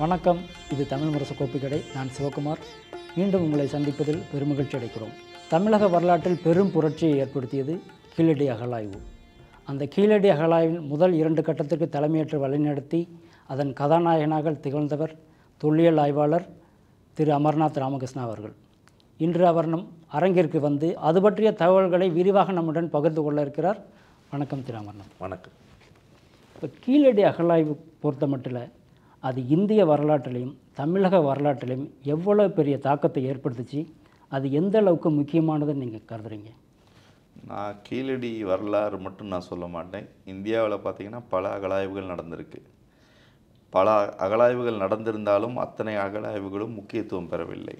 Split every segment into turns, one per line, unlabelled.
வணக்கம் இது தமிழ் முரசு கோப்புக்கடை நான் சிவகுமார் மீண்டும் உங்களை சந்திப்பதில் பெருமகிழ்ச்சி அடைக்கிறோம் தமிழக வரலாற்றில் பெரும் புரட்சியை ஏற்படுத்தியது கீழடி அகழாய்வு அந்த கீழடி அகழாய்வின் முதல் இரண்டு கட்டத்திற்கு தலைமையேற்று வழிநடத்தி அதன் கதாநாயகனாக திகழ்ந்தவர் தொல்லியல் ஆய்வாளர் திரு அமர்நாத் ராமகிருஷ்ணா அவர்கள் இன்று அவர் நம் அரங்கிற்கு வந்து அது பற்றிய தகவல்களை விரிவாக நம்முடன் பகிர்ந்து கொள்ள இருக்கிறார் வணக்கம் திரு அமர்நாத் வணக்கம் இப்போ கீழடி அகழாய்வு பொறுத்த மட்டும் அது இந்திய வரலாற்றிலையும் தமிழக வரலாற்றிலையும் எவ்வளோ பெரிய தாக்கத்தை ஏற்படுத்துச்சு அது எந்த அளவுக்கு முக்கியமானதுன்னு நீங்கள் கருதுறீங்க
நான் கீழடி வரலாறு மட்டும் நான் சொல்ல மாட்டேன் இந்தியாவில் பார்த்திங்கன்னா பல அகலாய்வுகள் நடந்திருக்கு பல அகலாய்வுகள் நடந்திருந்தாலும் அத்தனை அகலாய்வுகளும் முக்கியத்துவம் பெறவில்லை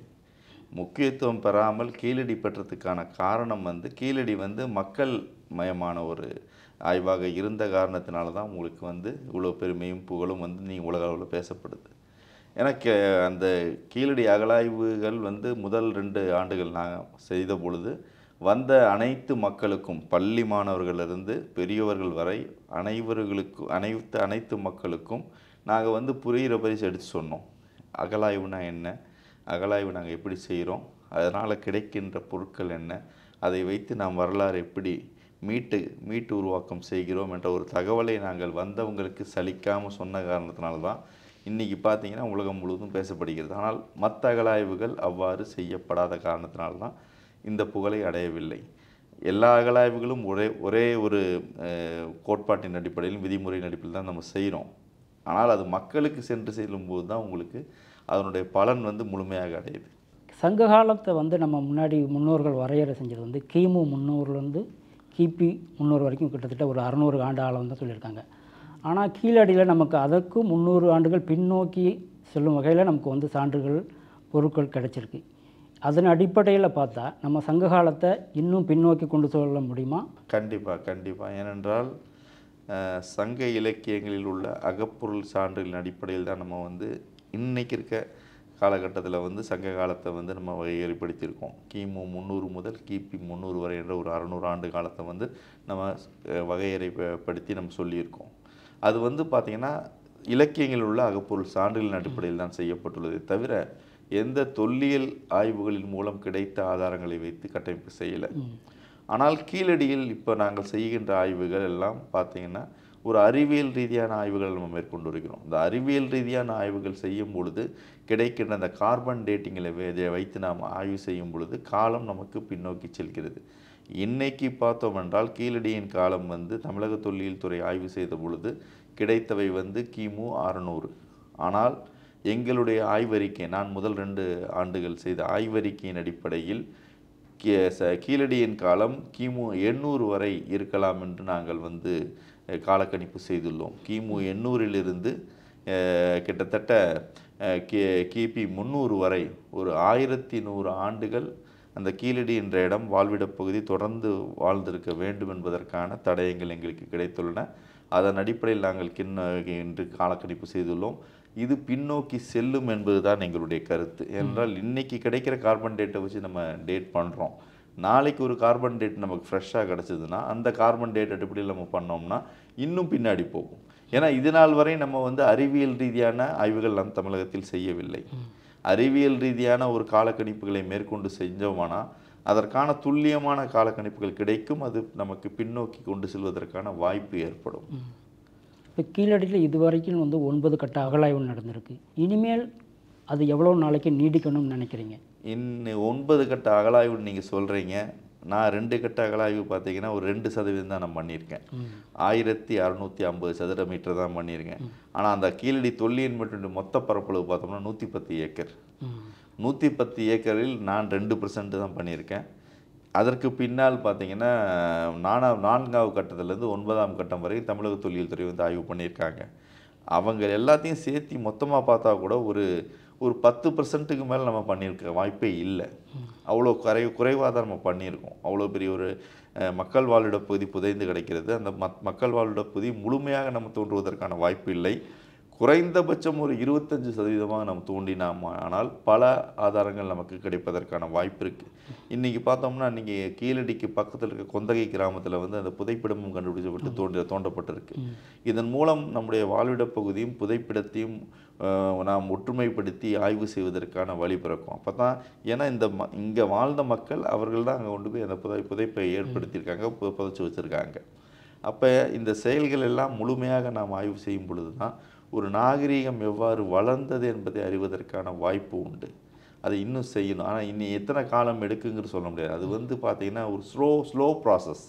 முக்கியத்துவம் பெறாமல் கீழடி பெற்றதுக்கான காரணம் வந்து கீழடி வந்து மக்கள் மயமான ஒரு ஆய்வாக இருந்த காரணத்தினால தான் உங்களுக்கு வந்து இவ்வளோ பெருமையும் புகழும் வந்து நீங்கள் உலக அளவில் பேசப்படுது எனக்கு கே அந்த கீழடி அகலாய்வுகள் வந்து முதல் ரெண்டு ஆண்டுகள் நாங்கள் செய்த பொழுது வந்த அனைத்து மக்களுக்கும் பள்ளி மாணவர்களிருந்து பெரியவர்கள் வரை அனைவர்களுக்கும் அனைத்து அனைத்து மக்களுக்கும் நாங்கள் வந்து புரிகிற பரிசு எடுத்து சொன்னோம் அகலாய்வுனா என்ன அகலாய்வு நாங்கள் எப்படி செய்கிறோம் அதனால் கிடைக்கின்ற பொருட்கள் என்ன அதை வைத்து நாம் வரலாறு எப்படி மீட்டு மீட்டு உருவாக்கம் செய்கிறோம் என்ற ஒரு தகவலை நாங்கள் வந்தவங்களுக்கு சலிக்காமல் சொன்ன காரணத்தினால தான் இன்றைக்கி பார்த்திங்கன்னா உலகம் முழுவதும் பேசப்படுகிறது ஆனால் மற்ற அகலாய்வுகள் அவ்வாறு செய்யப்படாத காரணத்தினால்தான் இந்த புகழை அடையவில்லை எல்லா அகலாய்வுகளும் ஒரே ஒரே ஒரு கோட்பாட்டின் அடிப்படையிலும் விதிமுறையின் அடிப்படையில் தான் நம்ம செய்கிறோம் ஆனால் அது மக்களுக்கு சென்று செல்லும்போது தான் உங்களுக்கு அதனுடைய பலன் வந்து முழுமையாக அடையுது
சங்க காலத்தை வந்து நம்ம முன்னாடி முன்னோர்கள் வரையறை செஞ்சது வந்து கிமு வந்து கிபி முந்நூறு வரைக்கும் கிட்டத்தட்ட ஒரு அறநூறு ஆண்டு ஆழம் தான் சொல்லியிருக்காங்க ஆனால் கீழடியில் நமக்கு அதற்கும் முந்நூறு ஆண்டுகள் பின்னோக்கி செல்லும் வகையில் நமக்கு வந்து சான்றுகள் பொருட்கள் கிடைச்சிருக்கு அதன் அடிப்படையில் பார்த்தா நம்ம சங்க காலத்தை இன்னும் பின்னோக்கி கொண்டு சொல்ல முடியுமா
கண்டிப்பாக கண்டிப்பாக ஏனென்றால் சங்க இலக்கியங்களில் உள்ள அகப்பொருள் சான்றுகளின் அடிப்படையில் தான் நம்ம வந்து இன்றைக்கி இருக்க காலகட்டத்தில் வந்து சங்க காலத்தை வந்து நம்ம வகைப்படுத்தியிருக்கோம் கிமு முந்நூறு முதல் கிபி முந்நூறு வரை என்ற ஒரு அறநூறு ஆண்டு காலத்தை வந்து நம்ம வகையறைப்படுத்தி நம்ம சொல்லியிருக்கோம் அது வந்து பார்த்திங்கன்னா இலக்கியங்களில் உள்ள அகப்பொருள் சான்றுகளின் அடிப்படையில் தான் செய்யப்பட்டுள்ளது தவிர எந்த தொல்லியல் ஆய்வுகளின் மூலம் கிடைத்த ஆதாரங்களை வைத்து கட்டமைப்பு செய்யலை ஆனால் கீழடியில் இப்போ நாங்கள் செய்கின்ற ஆய்வுகள் எல்லாம் பார்த்திங்கன்னா ஒரு அறிவியல் ரீதியான ஆய்வுகள் நம்ம மேற்கொண்டு வருகிறோம் இந்த அறிவியல் ரீதியான ஆய்வுகள் செய்யும் பொழுது கிடைக்கின்ற அந்த கார்பன் டேட்டிங்கில் வைத்து நாம் ஆய்வு செய்யும் பொழுது காலம் நமக்கு பின்னோக்கி செல்கிறது இன்னைக்கு பார்த்தோம் என்றால் கீழடியின் காலம் வந்து தமிழக தொல்லியல் துறை ஆய்வு செய்த பொழுது கிடைத்தவை வந்து கிமு அறுநூறு ஆனால் எங்களுடைய ஆய்வறிக்கை நான் முதல் ரெண்டு ஆண்டுகள் செய்த ஆய்வறிக்கையின் அடிப்படையில் கீழடியின் காலம் கிமு எண்ணூறு வரை இருக்கலாம் என்று நாங்கள் வந்து காலக்கணிப்பு செய்துள்ளோம் கிமு எண்ணூறிலிருந்து கிட்டத்தட்ட கே கிபி முந்நூறு வரை ஒரு ஆயிரத்தி நூறு ஆண்டுகள் அந்த கீழடி என்ற இடம் வாழ்விடப் பகுதி தொடர்ந்து வாழ்ந்திருக்க வேண்டும் என்பதற்கான தடயங்கள் எங்களுக்கு கிடைத்துள்ளன அதன் அடிப்படையில் நாங்கள் கிண்ண இன்று காலக்கணிப்பு செய்துள்ளோம் இது பின்னோக்கி செல்லும் என்பது தான் எங்களுடைய கருத்து என்றால் இன்றைக்கி கிடைக்கிற கார்பன் டேட்டை வச்சு நம்ம டேட் பண்ணுறோம் நாளைக்கு ஒரு கார்பன் டேட் நமக்கு ஃப்ரெஷ்ஷாக கிடச்சிதுன்னா அந்த கார்பன் டேட் அடிப்படையில் நம்ம பண்ணோம்னா இன்னும் பின்னாடி போகும் ஏன்னா இது நாள் வரை நம்ம வந்து அறிவியல் ரீதியான ஆய்வுகள் நம் தமிழகத்தில் செய்யவில்லை அறிவியல் ரீதியான ஒரு காலக்கணிப்புகளை மேற்கொண்டு செஞ்சோமானா அதற்கான துல்லியமான காலக்கணிப்புகள் கிடைக்கும் அது நமக்கு பின்னோக்கி கொண்டு செல்வதற்கான வாய்ப்பு ஏற்படும்
இப்போ கீழடியில் இதுவரைக்கும் வந்து ஒன்பது கட்ட அகலாய்வு நடந்திருக்கு இனிமேல் அது எவ்வளோ நாளைக்கு நீடிக்கணும்னு நினைக்கிறீங்க
இன்னும் ஒன்பது கட்ட அகலாய்வுன்னு நீங்கள் சொல்கிறீங்க நான் ரெண்டு கட்ட அகலாய்வு பார்த்தீங்கன்னா ஒரு ரெண்டு சதவீதம் தான் நான் பண்ணியிருக்கேன் ஆயிரத்தி அறுநூத்தி ஐம்பது சதுர மீட்டர் தான் பண்ணியிருக்கேன் ஆனால் அந்த கீழடி தொல்லியின் மற்றும் மொத்த பரப்பளவு பார்த்தோம்னா நூற்றி பத்து ஏக்கர் நூற்றி பத்து ஏக்கரில் நான் ரெண்டு பர்சன்ட் தான் பண்ணியிருக்கேன் அதற்கு பின்னால் பார்த்தீங்கன்னா நானா நான்காவது கட்டத்திலேருந்து ஒன்பதாம் கட்டம் வரைக்கும் தமிழக தொழில்துறை வந்து ஆய்வு பண்ணியிருக்காங்க அவங்க எல்லாத்தையும் சேர்த்து மொத்தமாக பார்த்தா கூட ஒரு ஒரு பத்து பர்சன்ட்டுக்கு மேலே நம்ம பண்ணியிருக்க வாய்ப்பே இல்லை அவ்வளோ குறை குறைவாக தான் நம்ம பண்ணியிருக்கோம் அவ்வளோ பெரிய ஒரு மக்கள் வாழிட பகுதி புதைந்து கிடைக்கிறது அந்த மக் மக்கள் வாழிட பகுதி முழுமையாக நம்ம தோன்றுவதற்கான வாய்ப்பு இல்லை குறைந்தபட்சம் ஒரு இருபத்தஞ்சி சதவீதமாக நம்ம தூண்டினாம ஆனால் பல ஆதாரங்கள் நமக்கு கிடைப்பதற்கான வாய்ப்பு இருக்குது இன்றைக்கி பார்த்தோம்னா நீங்கள் கீழடிக்கு பக்கத்தில் இருக்க கொந்தகை கிராமத்தில் வந்து அந்த புதைப்பிடமும் கண்டுபிடிச்சப்பட்டு தோண்ட தோண்டப்பட்டிருக்கு இதன் மூலம் நம்முடைய வாழ்விடப் பகுதியும் புதைப்பிடத்தையும் நாம் ஒற்றுமைப்படுத்தி ஆய்வு செய்வதற்கான வழி பிறக்கும் அப்போ தான் ஏன்னா இந்த ம இங்கே வாழ்ந்த மக்கள் அவர்கள் தான் அங்கே கொண்டு போய் அந்த புதை புதைப்பை ஏற்படுத்தியிருக்காங்க புதைச்சி வச்சுருக்காங்க அப்போ இந்த செயல்கள் எல்லாம் முழுமையாக நாம் ஆய்வு செய்யும் பொழுது தான் ஒரு நாகரீகம் எவ்வாறு வளர்ந்தது என்பதை அறிவதற்கான வாய்ப்பு உண்டு அதை இன்னும் செய்யணும் ஆனால் இன்னும் எத்தனை காலம் எடுக்குங்கிற சொல்ல முடியாது அது வந்து பார்த்திங்கன்னா ஒரு slow slow process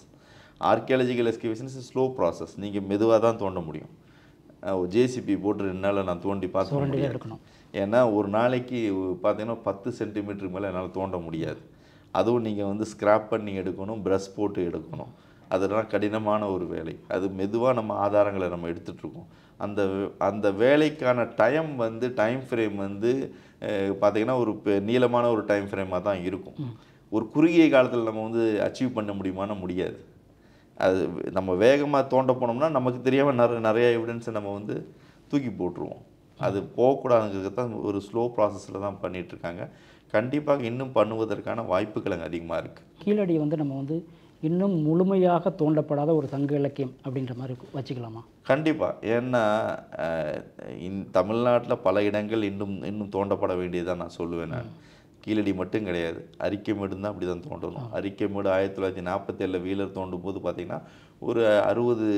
archaeological excavation is slow process நீங்கள் மெதுவாக தான் தோண்ட முடியும் ஜேசிபி போட்டு ரெண்டு நாளில் நான் தோண்டி பார்த்து இருக்கணும் ஏன்னா ஒரு நாளைக்கு பார்த்தீங்கன்னா பத்து சென்டிமீட்டருக்கு மேலே என்னால் தோண்ட முடியாது அதுவும் நீங்கள் வந்து ஸ்க்ராப் பண்ணி எடுக்கணும் ப்ரஷ் போட்டு எடுக்கணும் அதெல்லாம் கடினமான ஒரு வேலை அது மெதுவாக நம்ம ஆதாரங்களை நம்ம எடுத்துகிட்ருக்கோம் அந்த அந்த வேலைக்கான டைம் வந்து டைம் ஃப்ரேம் வந்து பார்த்திங்கன்னா ஒரு நீளமான ஒரு டைம் ஃப்ரேமாக தான் இருக்கும் ஒரு குறுகிய காலத்தில் நம்ம வந்து அச்சீவ் பண்ண முடியுமான்னு முடியாது அது நம்ம வேகமாக தோண்ட போனோம்னா நமக்கு தெரியாமல் நிறைய நிறைய எவிடன்ஸை நம்ம வந்து தூக்கி போட்டுருவோம் அது போகக்கூடாதுங்கிறது தான் ஒரு ஸ்லோ ப்ராசஸில் தான் பண்ணிகிட்ருக்காங்க கண்டிப்பாக இன்னும் பண்ணுவதற்கான வாய்ப்புகள் அங்கே அதிகமாக இருக்குது
கீழடி வந்து நம்ம வந்து இன்னும் முழுமையாக தோண்டப்படாத ஒரு சங்க இலக்கியம் அப்படின்ற மாதிரி வச்சுக்கலாமா
கண்டிப்பாக ஏன்னா இந் தமிழ்நாட்டில் பல இடங்கள் இன்னும் இன்னும் தோண்டப்பட வேண்டியதாக நான் சொல்லுவேன் நான் கீழடி மட்டும் கிடையாது அரிக்கமேடுன்னு தான் அப்படி தான் தோண்டணும் மேடு ஆயிரத்தி தொள்ளாயிரத்தி நாற்பத்தி ஏழில் வீலர் தோண்டும் போது பார்த்திங்கன்னா ஒரு அறுபது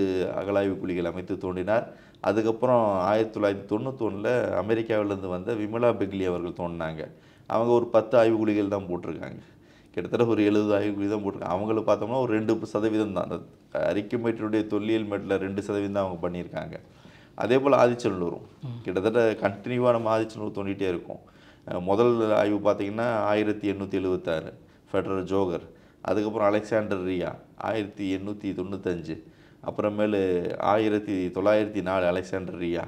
அகலாய்வு குழிகள் அமைத்து தோண்டினார் அதுக்கப்புறம் ஆயிரத்தி தொள்ளாயிரத்தி தொண்ணூத்தொன்னில் அமெரிக்காவிலேருந்து வந்த விமலா பெக்லி அவர்கள் தோண்டினாங்க அவங்க ஒரு பத்து ஆய்வு குழிகள் தான் போட்டிருக்காங்க கிட்டத்தட்ட ஒரு எழுபது ஆய்வு வீதம் போட்டிருக்காங்க அவங்கள பார்த்தோம்னா ஒரு ரெண்டு சதவீதம் தான் அந்த அரிக்கமேட்டருடைய தொல்லியல் மேட்டில் ரெண்டு சதவீதம் தான் அவங்க பண்ணியிருக்காங்க அதே போல் ஆதிச்சநல்லூரும் கிட்டத்தட்ட கண்டினியூவாக நம்ம ஆதிச்சநல்லூர் தோண்டிகிட்டே இருக்கும் முதல் ஆய்வு பார்த்திங்கன்னா ஆயிரத்தி எண்ணூற்றி எழுபத்தாறு ஃபெட்ரல் ஜோகர் அதுக்கப்புறம் அலெக்சாண்டர் ரியா ஆயிரத்தி எண்ணூற்றி தொண்ணூத்தஞ்சு அப்புறமேலு ஆயிரத்தி தொள்ளாயிரத்தி நாலு அலெக்சாண்டர் ரியா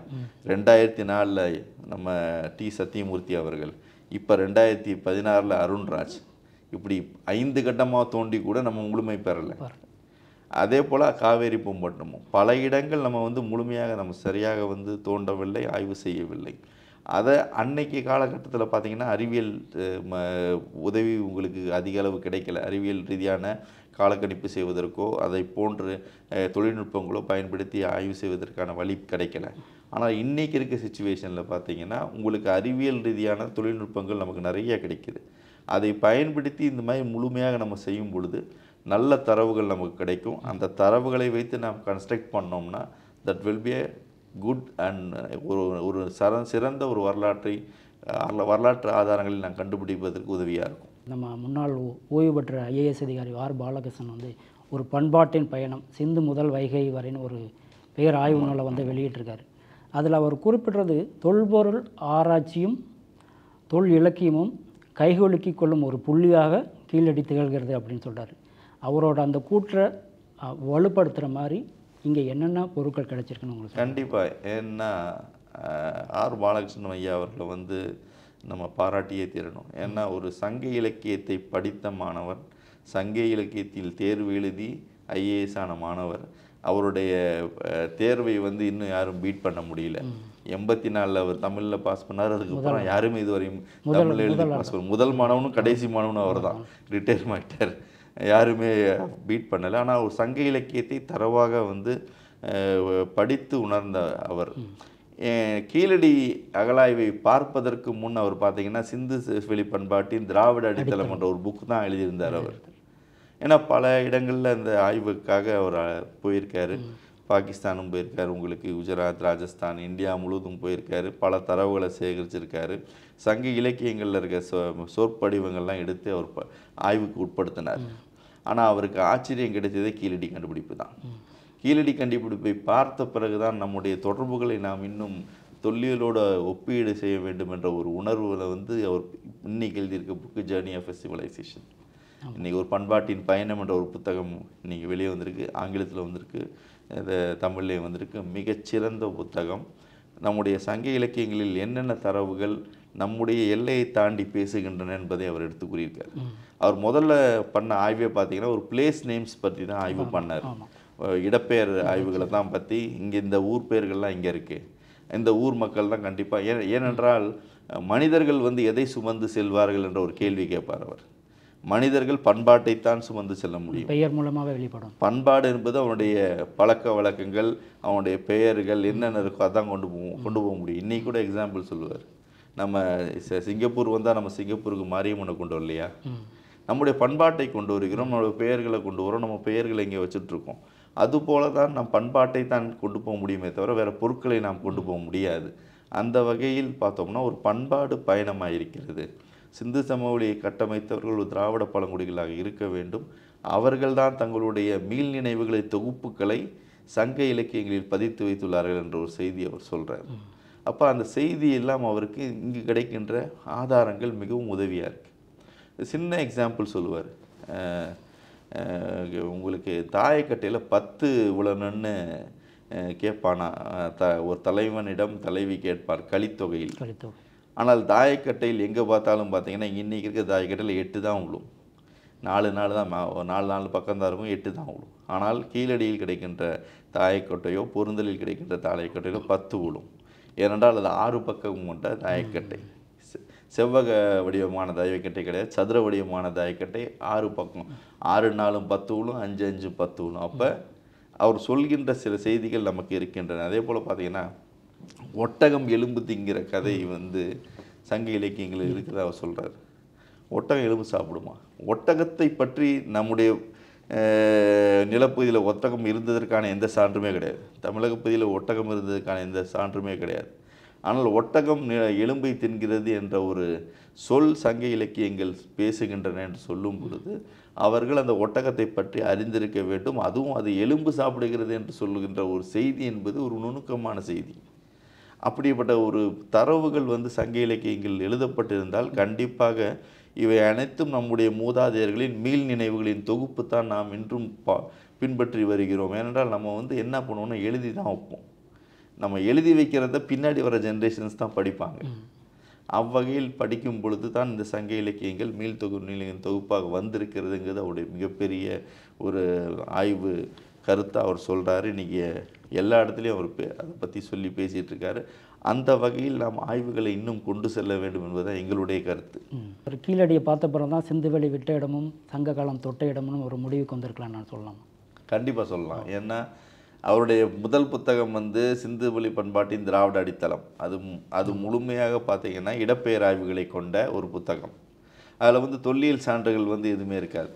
ரெண்டாயிரத்தி நாலில் நம்ம டி சத்தியமூர்த்தி அவர்கள் இப்போ ரெண்டாயிரத்தி பதினாறில் அருண்ராஜ் இப்படி ஐந்து கட்டமாக தோண்டி கூட நம்ம முழுமை பெறலை அதே போல் காவேரி பூம்பட்டினமும் பல இடங்கள் நம்ம வந்து முழுமையாக நம்ம சரியாக வந்து தோண்டவில்லை ஆய்வு செய்யவில்லை அதை அன்னைக்கு காலகட்டத்தில் பார்த்திங்கன்னா அறிவியல் உதவி உங்களுக்கு அதிக அளவு கிடைக்கல அறிவியல் ரீதியான காலக்கணிப்பு செய்வதற்கோ அதை போன்ற தொழில்நுட்பங்களோ பயன்படுத்தி ஆய்வு செய்வதற்கான வழி கிடைக்கல ஆனால் இன்றைக்கி இருக்க சுச்சுவேஷனில் பார்த்திங்கன்னா உங்களுக்கு அறிவியல் ரீதியான தொழில்நுட்பங்கள் நமக்கு நிறைய கிடைக்கிது அதை பயன்படுத்தி இந்த மாதிரி முழுமையாக நம்ம செய்யும் பொழுது நல்ல தரவுகள் நமக்கு கிடைக்கும் அந்த தரவுகளை வைத்து நாம் கன்ஸ்ட்ரக்ட் பண்ணோம்னா that will be a good and ஒரு ஒரு சர சிறந்த ஒரு வரலாற்றை வரலாற்று ஆதாரங்களில் நான் கண்டுபிடிப்பதற்கு உதவியாக இருக்கும்
நம்ம முன்னாள் ஓய்வு பெற்ற ஐஏஎஸ் அதிகாரி ஆர் பாலகிருஷ்ணன் வந்து ஒரு பண்பாட்டின் பயணம் சிந்து முதல் வைகை வரைன்னு ஒரு பெயர் ஆய்வு நூலை வந்து வெளியிட்டிருக்காரு அதில் அவர் குறிப்பிட்றது தொல்பொருள் ஆராய்ச்சியும் தொல் இலக்கியமும் கைகொலுக்கி கொள்ளும் ஒரு புள்ளியாக கீழடி திகழ்கிறது அப்படின்னு சொல்கிறார் அவரோட அந்த கூற்றை வலுப்படுத்துகிற மாதிரி இங்கே என்னென்ன பொருட்கள் கிடைச்சிருக்குன்னு உங்களுக்கு
கண்டிப்பாக ஏன்னா ஆர் பாலகிருஷ்ணன் ஐயா அவர்களை வந்து நம்ம பாராட்டியே தீரணும் ஏன்னா ஒரு சங்க இலக்கியத்தை படித்த மாணவர் சங்க இலக்கியத்தில் தேர்வு எழுதி ஐஏஎஸ் ஆன மாணவர் அவருடைய தேர்வை வந்து இன்னும் யாரும் பீட் பண்ண முடியல எண்பத்தி நாலில் அவர் தமிழில் பாஸ் பண்ணார் அதுக்கப்புறம் யாருமே இதுவரையும் தமிழில் எழுதி பாஸ் பண்ண முதல் மாணவனும் கடைசி மாணவனும் அவர் தான் ரிட்டையர்மெண்ட்டார் யாருமே பீட் பண்ணலை ஆனால் ஒரு சங்க இலக்கியத்தை தரவாக வந்து படித்து உணர்ந்த அவர் கீழடி அகலாய்வை பார்ப்பதற்கு முன் அவர் பார்த்தீங்கன்னா சிந்து வெளி பண்பாட்டின் திராவிட அடித்தளம் என்ற ஒரு புக் தான் எழுதியிருந்தார் அவர் ஏன்னா பல இடங்களில் அந்த ஆய்வுக்காக அவர் போயிருக்காரு பாகிஸ்தானும் போயிருக்காரு உங்களுக்கு குஜராத் ராஜஸ்தான் இந்தியா முழுவதும் போயிருக்காரு பல தரவுகளை சேகரிச்சிருக்காரு சங்க இலக்கியங்களில் இருக்க சொ சொற்படிவங்கள்லாம் எடுத்து அவர் ப ஆய்வுக்கு உட்படுத்தினார் ஆனால் அவருக்கு ஆச்சரியம் கிடைத்ததே கீழடி கண்டுபிடிப்பு தான் கீழடி கண்டுபிடிப்பை பார்த்த பிறகு தான் நம்முடைய தொடர்புகளை நாம் இன்னும் தொல்லியலோட ஒப்பீடு செய்ய வேண்டும் என்ற ஒரு உணர்வுல வந்து அவர் இன்னைக்கு எழுதியிருக்க புக்கு ஜேர்னி ஆஃப் ஃபெஸ்டிவலைசேஷன் இன்றைக்கி ஒரு பண்பாட்டின் பயணம் என்ற ஒரு புத்தகம் இன்றைக்கி வெளியே வந்திருக்கு ஆங்கிலத்தில் வந்திருக்கு தமிழ்லேயும் வந்திருக்கு மிகச்சிறந்த புத்தகம் நம்முடைய சங்க இலக்கியங்களில் என்னென்ன தரவுகள் நம்முடைய எல்லையை தாண்டி பேசுகின்றன என்பதை அவர் எடுத்து கூறியிருக்கார் அவர் முதல்ல பண்ண ஆய்வை பார்த்தீங்கன்னா ஒரு பிளேஸ் நேம்ஸ் பற்றி தான் ஆய்வு பண்ணார் இடப்பெயர் ஆய்வுகளை தான் பற்றி இங்கே இந்த ஊர் பெயர்கள்லாம் இங்கே இருக்குது இந்த ஊர் மக்கள் தான் கண்டிப்பாக ஏன் ஏனென்றால் மனிதர்கள் வந்து எதை சுமந்து செல்வார்கள் என்ற ஒரு கேள்வி கேட்பார் அவர் மனிதர்கள் பண்பாட்டைத்தான் சுமந்து செல்ல முடியும்
பெயர் மூலமாக வெளிப்படும்
பண்பாடு என்பது அவனுடைய பழக்க வழக்கங்கள் அவனுடைய பெயர்கள் என்னென்ன இருக்கோ அதான் கொண்டு போவோம் கொண்டு போக முடியும் இன்றைக்கி கூட எக்ஸாம்பிள் சொல்லுவார் நம்ம சிங்கப்பூர் வந்தால் நம்ம சிங்கப்பூருக்கு மாரியம்மனை கொண்டு வரலையா நம்முடைய பண்பாட்டை கொண்டு வருகிறோம் நம்மளுடைய பெயர்களை கொண்டு வரோம் நம்ம பெயர்களை இங்கே வச்சுட்ருக்கோம் அதுபோல தான் நம் பண்பாட்டை தான் கொண்டு போக முடியுமே தவிர வேறு பொருட்களை நாம் கொண்டு போக முடியாது அந்த வகையில் பார்த்தோம்னா ஒரு பண்பாடு பயணமாக இருக்கிறது சிந்து சமவெளியை கட்டமைத்தவர்கள் திராவிட பழங்குடிகளாக இருக்க வேண்டும் அவர்கள்தான் தங்களுடைய மீள் நினைவுகளை தொகுப்புகளை சங்க இலக்கியங்களில் பதித்து வைத்துள்ளார்கள் என்ற ஒரு செய்தி அவர் சொல்கிறார் அப்போ அந்த செய்தி எல்லாம் அவருக்கு இங்கு கிடைக்கின்ற ஆதாரங்கள் மிகவும் உதவியாக இருக்குது சின்ன எக்ஸாம்பிள் சொல்லுவார் உங்களுக்கு தாயக்கட்டையில் பத்து உழனன்னு கேட்பானா த ஒரு தலைவனிடம் தலைவி கேட்பார் கலித்தொகையில் கலித்தொகை ஆனால் தாயக்கட்டையில் எங்கே பார்த்தாலும் பார்த்தீங்கன்னா இன்றைக்கி இருக்க தாயக்கட்டையில் எட்டு தான் உள்ளும் நாலு நாள் தான் நாலு நாலு பக்கம் தான் இருக்கும் எட்டு தான் உள்ளும் ஆனால் கீழடியில் கிடைக்கின்ற தாயக்கட்டையோ பொருந்தலில் கிடைக்கின்ற தாயக்கட்டையோ பத்து விழும் ஏனென்றால் அது ஆறு பக்கம் கொண்ட தாயக்கட்டை செவ்வக வடிவமான தாயக்கட்டை கிடையாது சதுர வடிவமான தாயக்கட்டை ஆறு பக்கம் ஆறு நாலும் பத்து விழும் அஞ்சு அஞ்சு பத்து விழும் அப்போ அவர் சொல்கின்ற சில செய்திகள் நமக்கு இருக்கின்றன அதே போல் பார்த்திங்கன்னா ஒட்டகம் எலும்பு திங்கிற கதை வந்து சங்க இலக்கியங்களில் இருக்கிறத அவர் சொல்கிறார் ஒட்டகம் எலும்பு சாப்பிடுமா ஒட்டகத்தை பற்றி நம்முடைய நிலப்பகுதியில் ஒட்டகம் இருந்ததற்கான எந்த சான்றுமே கிடையாது தமிழக பகுதியில் ஒட்டகம் இருந்ததற்கான எந்த சான்றுமே கிடையாது ஆனால் ஒட்டகம் எலும்பை தின்கிறது என்ற ஒரு சொல் சங்க இலக்கியங்கள் பேசுகின்றன என்று சொல்லும் பொழுது அவர்கள் அந்த ஒட்டகத்தை பற்றி அறிந்திருக்க வேண்டும் அதுவும் அது எலும்பு சாப்பிடுகிறது என்று சொல்லுகின்ற ஒரு செய்தி என்பது ஒரு நுணுக்கமான செய்தி அப்படிப்பட்ட ஒரு தரவுகள் வந்து சங்க இலக்கியங்கள் எழுதப்பட்டிருந்தால் கண்டிப்பாக இவை அனைத்தும் நம்முடைய மூதாதையர்களின் மீள் நினைவுகளின் தொகுப்பு தான் நாம் இன்றும் பா பின்பற்றி வருகிறோம் ஏனென்றால் நம்ம வந்து என்ன பண்ணுவோம்னா எழுதி தான் வைப்போம் நம்ம எழுதி வைக்கிறத பின்னாடி வர ஜென்ரேஷன்ஸ் தான் படிப்பாங்க அவ்வகையில் படிக்கும் பொழுது தான் இந்த சங்க இலக்கியங்கள் மீள்தொகு நிலையின் தொகுப்பாக வந்திருக்கிறதுங்கிறது அவருடைய மிகப்பெரிய ஒரு ஆய்வு கருத்தை அவர் சொல்கிறாரு இன்றைக்கி எல்லா இடத்துலையும் அவர் அதை பற்றி சொல்லி பேசிகிட்டு இருக்காரு அந்த வகையில் நாம் ஆய்வுகளை இன்னும் கொண்டு செல்ல வேண்டும் என்பதுதான் எங்களுடைய கருத்து
ஒரு கீழடியை பார்த்த பிறகு தான் சிந்துவெளி விட்ட இடமும் சங்க காலம் தொட்ட இடமும் ஒரு முடிவுக்கு வந்திருக்கலாம் நான் சொல்லலாம்
கண்டிப்பாக சொல்லலாம் ஏன்னா அவருடைய முதல் புத்தகம் வந்து சிந்து வழி பண்பாட்டின் திராவிட அடித்தளம் அது அது முழுமையாக பார்த்தீங்கன்னா இடப்பெயர் ஆய்வுகளை கொண்ட ஒரு புத்தகம் அதில் வந்து தொல்லியல் சான்றுகள் வந்து எதுவுமே இருக்காது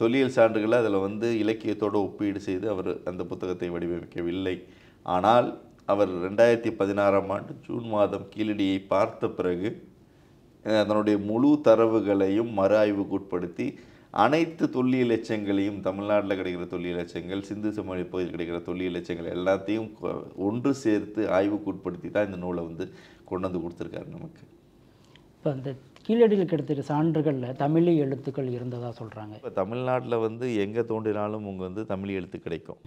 தொல்லியல் சான்றுகளை அதில் வந்து இலக்கியத்தோடு ஒப்பீடு செய்து அவர் அந்த புத்தகத்தை வடிவமைக்கவில்லை ஆனால் அவர் ரெண்டாயிரத்தி பதினாறாம் ஆண்டு ஜூன் மாதம் கீழடியை பார்த்த பிறகு அதனுடைய முழு தரவுகளையும் மறு ஆய்வுக்குட்படுத்தி அனைத்து தொல்லியல் தமிழ்நாட்டில் கிடைக்கிற தொல்லியல் சிந்து சமொழி பகுதியில் கிடைக்கிற தொல்லியல் எல்லாத்தையும் ஒன்று சேர்த்து ஆய்வுக்குட்படுத்தி தான் இந்த நூலை வந்து கொண்டு வந்து கொடுத்துருக்காரு நமக்கு
இப்போ அந்த கீழடியில் கிடைத்த சான்றுகளில் தமிழ் எழுத்துக்கள் இருந்ததாக சொல்கிறாங்க
இப்போ தமிழ்நாட்டில் வந்து எங்கே தோன்றினாலும் உங்கள் வந்து தமிழ் எழுத்து கிடைக்கும்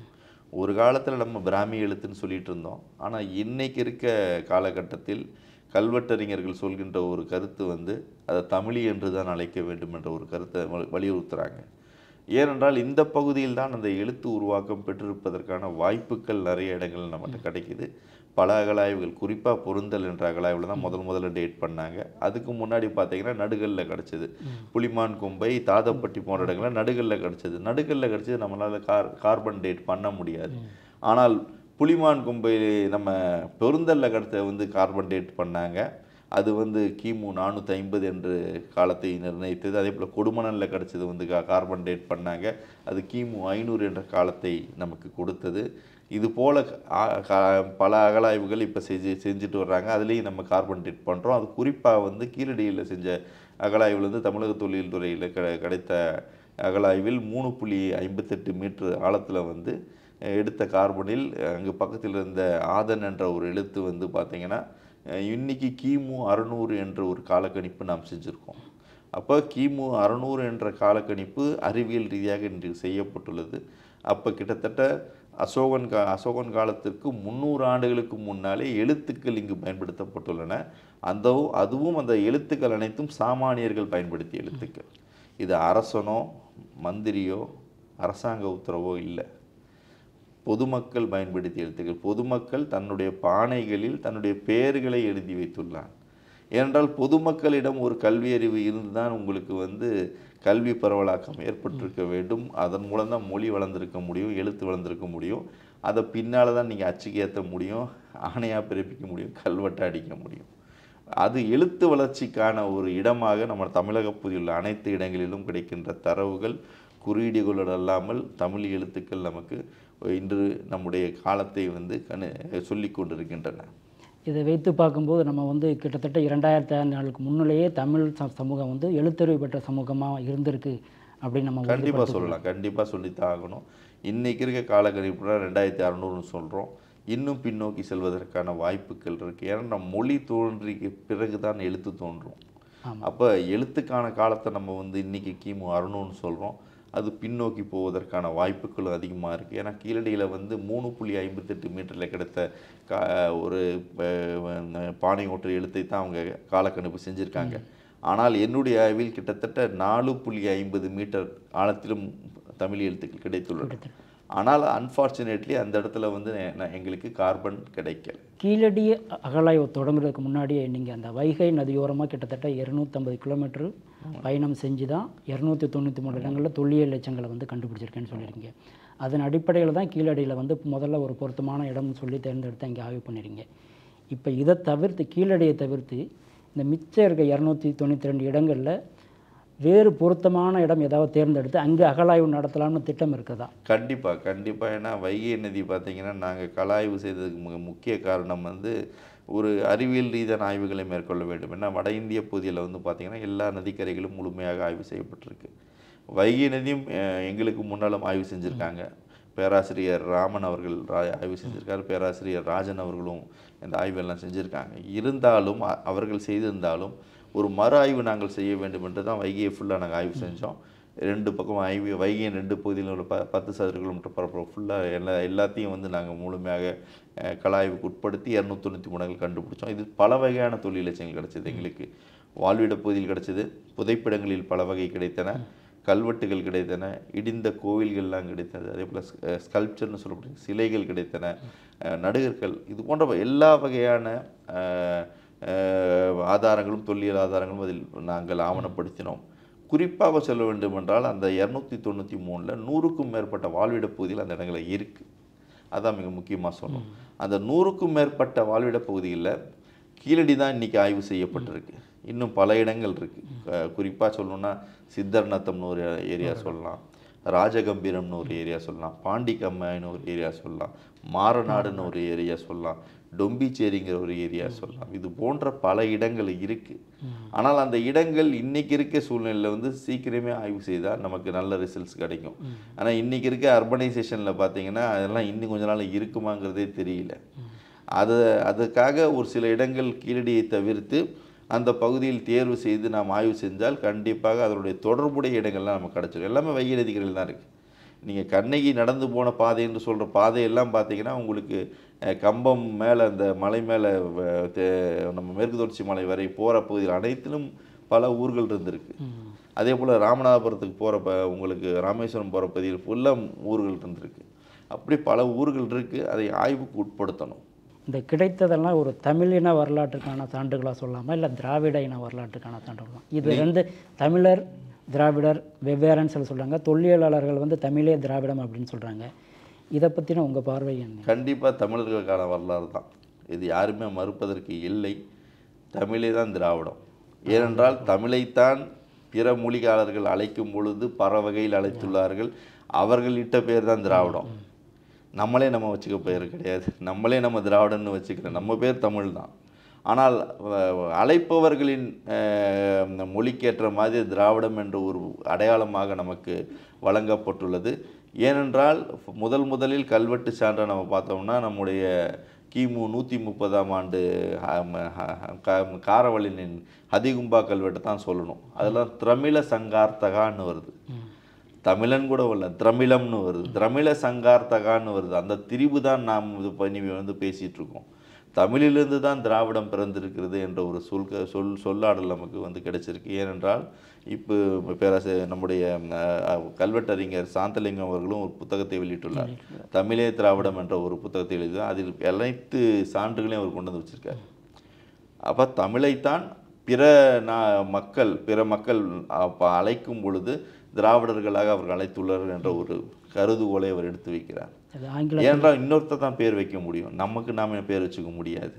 ஒரு காலத்தில் நம்ம பிராமி எழுத்துன்னு சொல்லிகிட்டு இருந்தோம் ஆனால் இன்றைக்கி இருக்க காலகட்டத்தில் கல்வெட்டறிஞர்கள் சொல்கின்ற ஒரு கருத்து வந்து அதை தமிழி என்று தான் அழைக்க வேண்டும் என்ற ஒரு கருத்தை வலியுறுத்துகிறாங்க ஏனென்றால் இந்த பகுதியில் தான் அந்த எழுத்து உருவாக்கம் பெற்றிருப்பதற்கான வாய்ப்புகள் நிறைய இடங்கள் நம்மகிட்ட கிடைக்கிது பல அகலாய்வுகள் குறிப்பாக பொருந்தல் என்ற அகலாய்வில் தான் முதல் முதல்ல டேட் பண்ணாங்க அதுக்கு முன்னாடி பார்த்தீங்கன்னா நடுகளில் கிடச்சிது புலிமான் கும்பை தாதப்பட்டி போன்ற இடங்களில் நடுகளில் கிடச்சிது நடுகளில் கிடச்சிது நம்மளால் கார் கார்பன் டேட் பண்ண முடியாது ஆனால் புலிமான் கும்பை நம்ம பொருந்தலில் கடத்தை வந்து கார்பன் டேட் பண்ணாங்க அது வந்து கிமு நானூற்றி ஐம்பது என்று காலத்தை நிர்ணயித்தது அதே போல் கொடுமணலில் கிடச்சது வந்து கார்பன் டேட் பண்ணாங்க அது கிமு ஐநூறு என்ற காலத்தை நமக்கு கொடுத்தது இது போல் பல அகலாய்வுகள் இப்போ செஞ்சு செஞ்சுட்டு வர்றாங்க அதுலேயும் நம்ம கார்பன் டேட் பண்ணுறோம் அது குறிப்பாக வந்து கீழடியில் செஞ்ச அகலாய்வில் வந்து தமிழக தொழில் துறையில் கிடைத்த அகலாய்வில் மூணு புள்ளி ஐம்பத்தெட்டு மீட்ரு ஆழத்தில் வந்து எடுத்த கார்பனில் அங்கே பக்கத்தில் இருந்த ஆதன் என்ற ஒரு எழுத்து வந்து பார்த்திங்கன்னா இன்றைக்கி கிமு அறநூறு என்ற ஒரு காலக்கணிப்பு நாம் செஞ்சுருக்கோம் அப்போ கிமு அறநூறு என்ற காலக்கணிப்பு அறிவியல் ரீதியாக இன்று செய்யப்பட்டுள்ளது அப்போ கிட்டத்தட்ட அசோகன் கா அசோகன் காலத்திற்கு முந்நூறு ஆண்டுகளுக்கு முன்னாலே எழுத்துக்கள் இங்கு பயன்படுத்தப்பட்டுள்ளன அந்த அதுவும் அந்த எழுத்துக்கள் அனைத்தும் சாமானியர்கள் பயன்படுத்திய எழுத்துக்கள் இது அரசனோ மந்திரியோ அரசாங்க உத்தரவோ இல்லை பொதுமக்கள் பயன்படுத்திய எழுத்துக்கள் பொதுமக்கள் தன்னுடைய பானைகளில் தன்னுடைய பெயர்களை எழுதி வைத்துள்ளான் ஏனென்றால் பொதுமக்களிடம் ஒரு கல்வி அறிவு இருந்துதான் உங்களுக்கு வந்து கல்வி பரவலாக்கம் ஏற்பட்டிருக்க வேண்டும் அதன் மூலம் தான் மொழி வளர்ந்திருக்க முடியும் எழுத்து வளர்ந்திருக்க முடியும் அதை பின்னால் தான் நீங்கள் அச்சுக்கு ஏற்ற முடியும் ஆணையாக பிறப்பிக்க முடியும் கல்வெட்டை அடிக்க முடியும் அது எழுத்து வளர்ச்சிக்கான ஒரு இடமாக நம்ம தமிழக பகுதியில் உள்ள அனைத்து இடங்களிலும் கிடைக்கின்ற தரவுகள் குறியீடுகளோடு அல்லாமல் தமிழ் எழுத்துக்கள் நமக்கு இன்று நம்முடைய காலத்தை வந்து கணு சொல்லி கொண்டிருக்கின்றன
இதை வைத்து பார்க்கும்போது நம்ம வந்து கிட்டத்தட்ட இரண்டாயிரத்தி ஐந்து நாளுக்கு முன்னிலேயே தமிழ் சமூகம் வந்து எழுத்தறிவு பெற்ற சமூகமாக இருந்திருக்கு அப்படின்னு நம்ம கண்டிப்பாக சொல்லலாம்
கண்டிப்பாக சொல்லித்தான் ஆகணும் இன்றைக்கி இருக்க காலக்கணிப்புனா ரெண்டாயிரத்தி அறநூறுன்னு சொல்கிறோம் இன்னும் பின்னோக்கி செல்வதற்கான வாய்ப்புகள் இருக்குது ஏன்னா மொழி தோன்றிக்கு பிறகு தான் எழுத்து தோன்றும் அப்போ எழுத்துக்கான காலத்தை நம்ம வந்து இன்றைக்கி கிமு அறநூறுன்னு சொல்கிறோம் அது பின்னோக்கி போவதற்கான வாய்ப்புகளும் அதிகமாக இருக்குது ஏன்னா கீழடியில் வந்து மூணு புள்ளி ஐம்பத்தெட்டு மீட்டரில் கிடைத்த கா ஒரு பானை ஓட்டு எழுத்தை தான் அவங்க காலக்கணிப்பு செஞ்சுருக்காங்க ஆனால் என்னுடைய ஆய்வில் கிட்டத்தட்ட நாலு புள்ளி ஐம்பது மீட்டர் ஆழத்திலும் தமிழ் எழுத்துக்கள் கிடைத்துள்ளன ஆனால் அன்ஃபார்ச்சுனேட்லி அந்த இடத்துல வந்து எங்களுக்கு கார்பன் கிடைக்கல
கீழடி அகலாய் தொடங்குறதுக்கு முன்னாடியே நீங்கள் அந்த வைகை நதியோரமாக கிட்டத்தட்ட இரநூத்தம்பது கிலோமீட்டர் பயணம் செஞ்சு தான் இரநூத்தி தொண்ணூற்றி மூணு இடங்களில் தொல்லியல் லட்சங்களை வந்து கண்டுபிடிச்சிருக்கேன்னு சொல்லியிருக்கீங்க அதன் அடிப்படையில் தான் கீழடியில் வந்து முதல்ல ஒரு பொருத்தமான இடம்னு சொல்லி தேர்ந்தெடுத்து அங்கே ஆய்வு பண்ணிடுங்க இப்போ இதை தவிர்த்து கீழடியை தவிர்த்து இந்த மிச்சம் இருக்க இரநூத்தி தொண்ணூற்றி ரெண்டு இடங்களில் வேறு பொருத்தமான இடம் ஏதாவது தேர்ந்தெடுத்து அங்கே அகலாய்வு நடத்தலாம்னு திட்டம் இருக்குதா
கண்டிப்பாக கண்டிப்பாக ஏன்னா வைகை நதி பார்த்திங்கன்னா நாங்கள் கலாய்வு செய்ததுக்கு மிக முக்கிய காரணம் வந்து ஒரு அறிவியல் ரீதியான ஆய்வுகளை மேற்கொள்ள வேண்டும் ஏன்னா வட இந்திய பகுதியில் வந்து பார்த்திங்கன்னா எல்லா நதிக்கரைகளும் முழுமையாக ஆய்வு செய்யப்பட்டிருக்கு வைகை நதியும் எங்களுக்கு முன்னாலும் ஆய்வு செஞ்சுருக்காங்க பேராசிரியர் ராமன் அவர்கள் ஆய்வு செஞ்சுருக்கார் பேராசிரியர் ராஜன் அவர்களும் இந்த ஆய்வெல்லாம் செஞ்சுருக்காங்க இருந்தாலும் அவர்கள் செய்திருந்தாலும் ஒரு மறு ஆய்வு நாங்கள் செய்ய வேண்டும் என்று தான் வைகையை ஃபுல்லாக நாங்கள் ஆய்வு செஞ்சோம் ரெண்டு பக்கம் ஐவி வைகையின் ரெண்டு பகுதியில் உள்ள ப பத்து சதுர கிலோமீட்டர் பரப்பளவு ஃபுல்லாக எல்லா எல்லாத்தையும் வந்து நாங்கள் முழுமையாக கலாய்வுக்கு உட்படுத்தி இரநூத்தி தொண்ணூற்றி கண்டுபிடிச்சோம் இது பல வகையான தொழில் கிடச்சிது எங்களுக்கு வாழ்விட பகுதியில் கிடச்சிது புதைப்பிடங்களில் பல வகை கிடைத்தன கல்வெட்டுகள் கிடைத்தன இடிந்த கோவில்கள்லாம் கிடைத்தது அதே போல் ஸ்கல்ப்சர்னு சொல்லக்கூடிய சிலைகள் கிடைத்தன நடுகர்கள் இது போன்ற எல்லா வகையான ஆதாரங்களும் தொல்லியல் ஆதாரங்களும் அதில் நாங்கள் ஆவணப்படுத்தினோம் குறிப்பாக சொல்ல வேண்டுமென்றால் அந்த இரநூத்தி தொண்ணூற்றி மூணில் நூறுக்கும் மேற்பட்ட வாழ்விடப் பகுதியில் அந்த இடங்களில் இருக்குது அதான் மிக முக்கியமாக சொல்லணும் அந்த நூறுக்கும் மேற்பட்ட வாழ்விடப் பகுதியில் கீழடி தான் இன்றைக்கி ஆய்வு செய்யப்பட்டிருக்கு இன்னும் பல இடங்கள் இருக்குது குறிப்பாக சொல்லணுன்னா சித்தர்நத்தம்னு ஒரு ஏரியா சொல்லலாம் ராஜகம்பீரம்னு ஒரு ஏரியா சொல்லலாம் பாண்டிகம்மைன்னு ஒரு ஏரியா சொல்லலாம் மாரநாடுன்னு ஒரு ஏரியா சொல்லலாம் டொம்பிச்சேரிங்கிற ஒரு ஏரியா சொல்லலாம் இது போன்ற பல இடங்கள் இருக்குது ஆனால் அந்த இடங்கள் இன்றைக்கி இருக்க சூழ்நிலையில் வந்து சீக்கிரமே ஆய்வு செய்தால் நமக்கு நல்ல ரிசல்ட்ஸ் கிடைக்கும் ஆனால் இன்றைக்கி இருக்க அர்பனைசேஷனில் பார்த்தீங்கன்னா அதெல்லாம் இன்னும் கொஞ்ச நாள் இருக்குமாங்கிறதே தெரியல அதை அதுக்காக ஒரு சில இடங்கள் கீழடியை தவிர்த்து அந்த பகுதியில் தேர்வு செய்து நாம் ஆய்வு செஞ்சால் கண்டிப்பாக அதனுடைய தொடர்புடைய இடங்கள்லாம் நமக்கு கிடச்சிடும் எல்லாமே வைகை நதிகளில் தான் இருக்குது நீங்கள் கண்ணகி நடந்து போன பாதை என்று சொல்கிற பாதையெல்லாம் பார்த்தீங்கன்னா உங்களுக்கு கம்பம் மேலே அந்த மலை மேலே நம்ம மேற்கு தொடர்ச்சி மலை வரை போகிற பகுதியில் அனைத்திலும் பல ஊர்கள் இருந்திருக்கு அதே போல் ராமநாதபுரத்துக்கு போகிற உங்களுக்கு ராமேஸ்வரம் போகிற பகுதியில் ஃபுல்லாக ஊர்கள் இருந்திருக்கு அப்படி பல ஊர்கள் இருக்குது அதை ஆய்வுக்கு உட்படுத்தணும்
இந்த கிடைத்ததெல்லாம் ஒரு தமிழ் இன வரலாற்றுக்கான சான்றுகளாக சொல்லாமல் இல்லை திராவிட இன வரலாற்றுக்கான சான்றுகளாக இது வந்து தமிழர் திராவிடர் வெவ்வேறுன்னு சொல்லி சொல்கிறாங்க தொல்லியலாளர்கள் வந்து தமிழே திராவிடம் அப்படின்னு சொல்கிறாங்க இதை பற்றின உங்கள் பார்வை
என்ன கண்டிப்பாக தமிழர்களுக்கான வரலாறு தான் இது யாருமே மறுப்பதற்கு இல்லை தமிழே தான் திராவிடம் ஏனென்றால் தமிழைத்தான் பிற மொழிகாரர்கள் அழைக்கும் பொழுது வகையில் அழைத்துள்ளார்கள் அவர்கள் இட்ட பேர் தான் திராவிடம் நம்மளே நம்ம வச்சுக்க பேர் கிடையாது நம்மளே நம்ம திராவிடம்னு வச்சுக்கிறேன் நம்ம பேர் தமிழ் தான் ஆனால் அழைப்பவர்களின் மொழிக்கேற்ற மாதிரி திராவிடம் என்ற ஒரு அடையாளமாக நமக்கு வழங்கப்பட்டுள்ளது ஏனென்றால் முதல் முதலில் கல்வெட்டு சான்றை நம்ம பார்த்தோம்னா நம்முடைய கிமு நூற்றி முப்பதாம் ஆண்டு காரவழினின் ஹதிகும்பா கல்வெட்டை தான் சொல்லணும் அதெல்லாம் திரமிழ சங்கார்த்தகான்னு வருது தமிழன் கூட உள்ள திரமிழம்னு வருது திரமிழ சங்கார்த்தகான்னு வருது அந்த திரிவு தான் நாம் இது பண்ணி வந்து பேசிகிட்ருக்கோம் தமிழிலிருந்து தான் திராவிடம் பிறந்திருக்கிறது என்ற ஒரு சொல் சொல் சொல்லாடல் நமக்கு வந்து கிடைச்சிருக்கு ஏனென்றால் இப்போ பேராசிரியர் நம்முடைய கல்வெட்டறிஞர் சாந்தலிங்கம் அவர்களும் ஒரு புத்தகத்தை வெளியிட்டுள்ளார் தமிழே திராவிடம் என்ற ஒரு புத்தகத்தை எழுதி அதில் அனைத்து சான்றுகளையும் அவர் கொண்டு வந்து வச்சுருக்கார் அப்போ தமிழைத்தான் பிற நா மக்கள் பிற மக்கள் அழைக்கும் பொழுது திராவிடர்களாக அவர்கள் அழைத்துள்ளார்கள் என்ற ஒரு கருதுகோலை அவர் எடுத்து வைக்கிறார் ஏனென்றால் இன்னொருத்தர் தான் பேர் வைக்க முடியும் நமக்கு நாம் பேர் வச்சுக்க முடியாது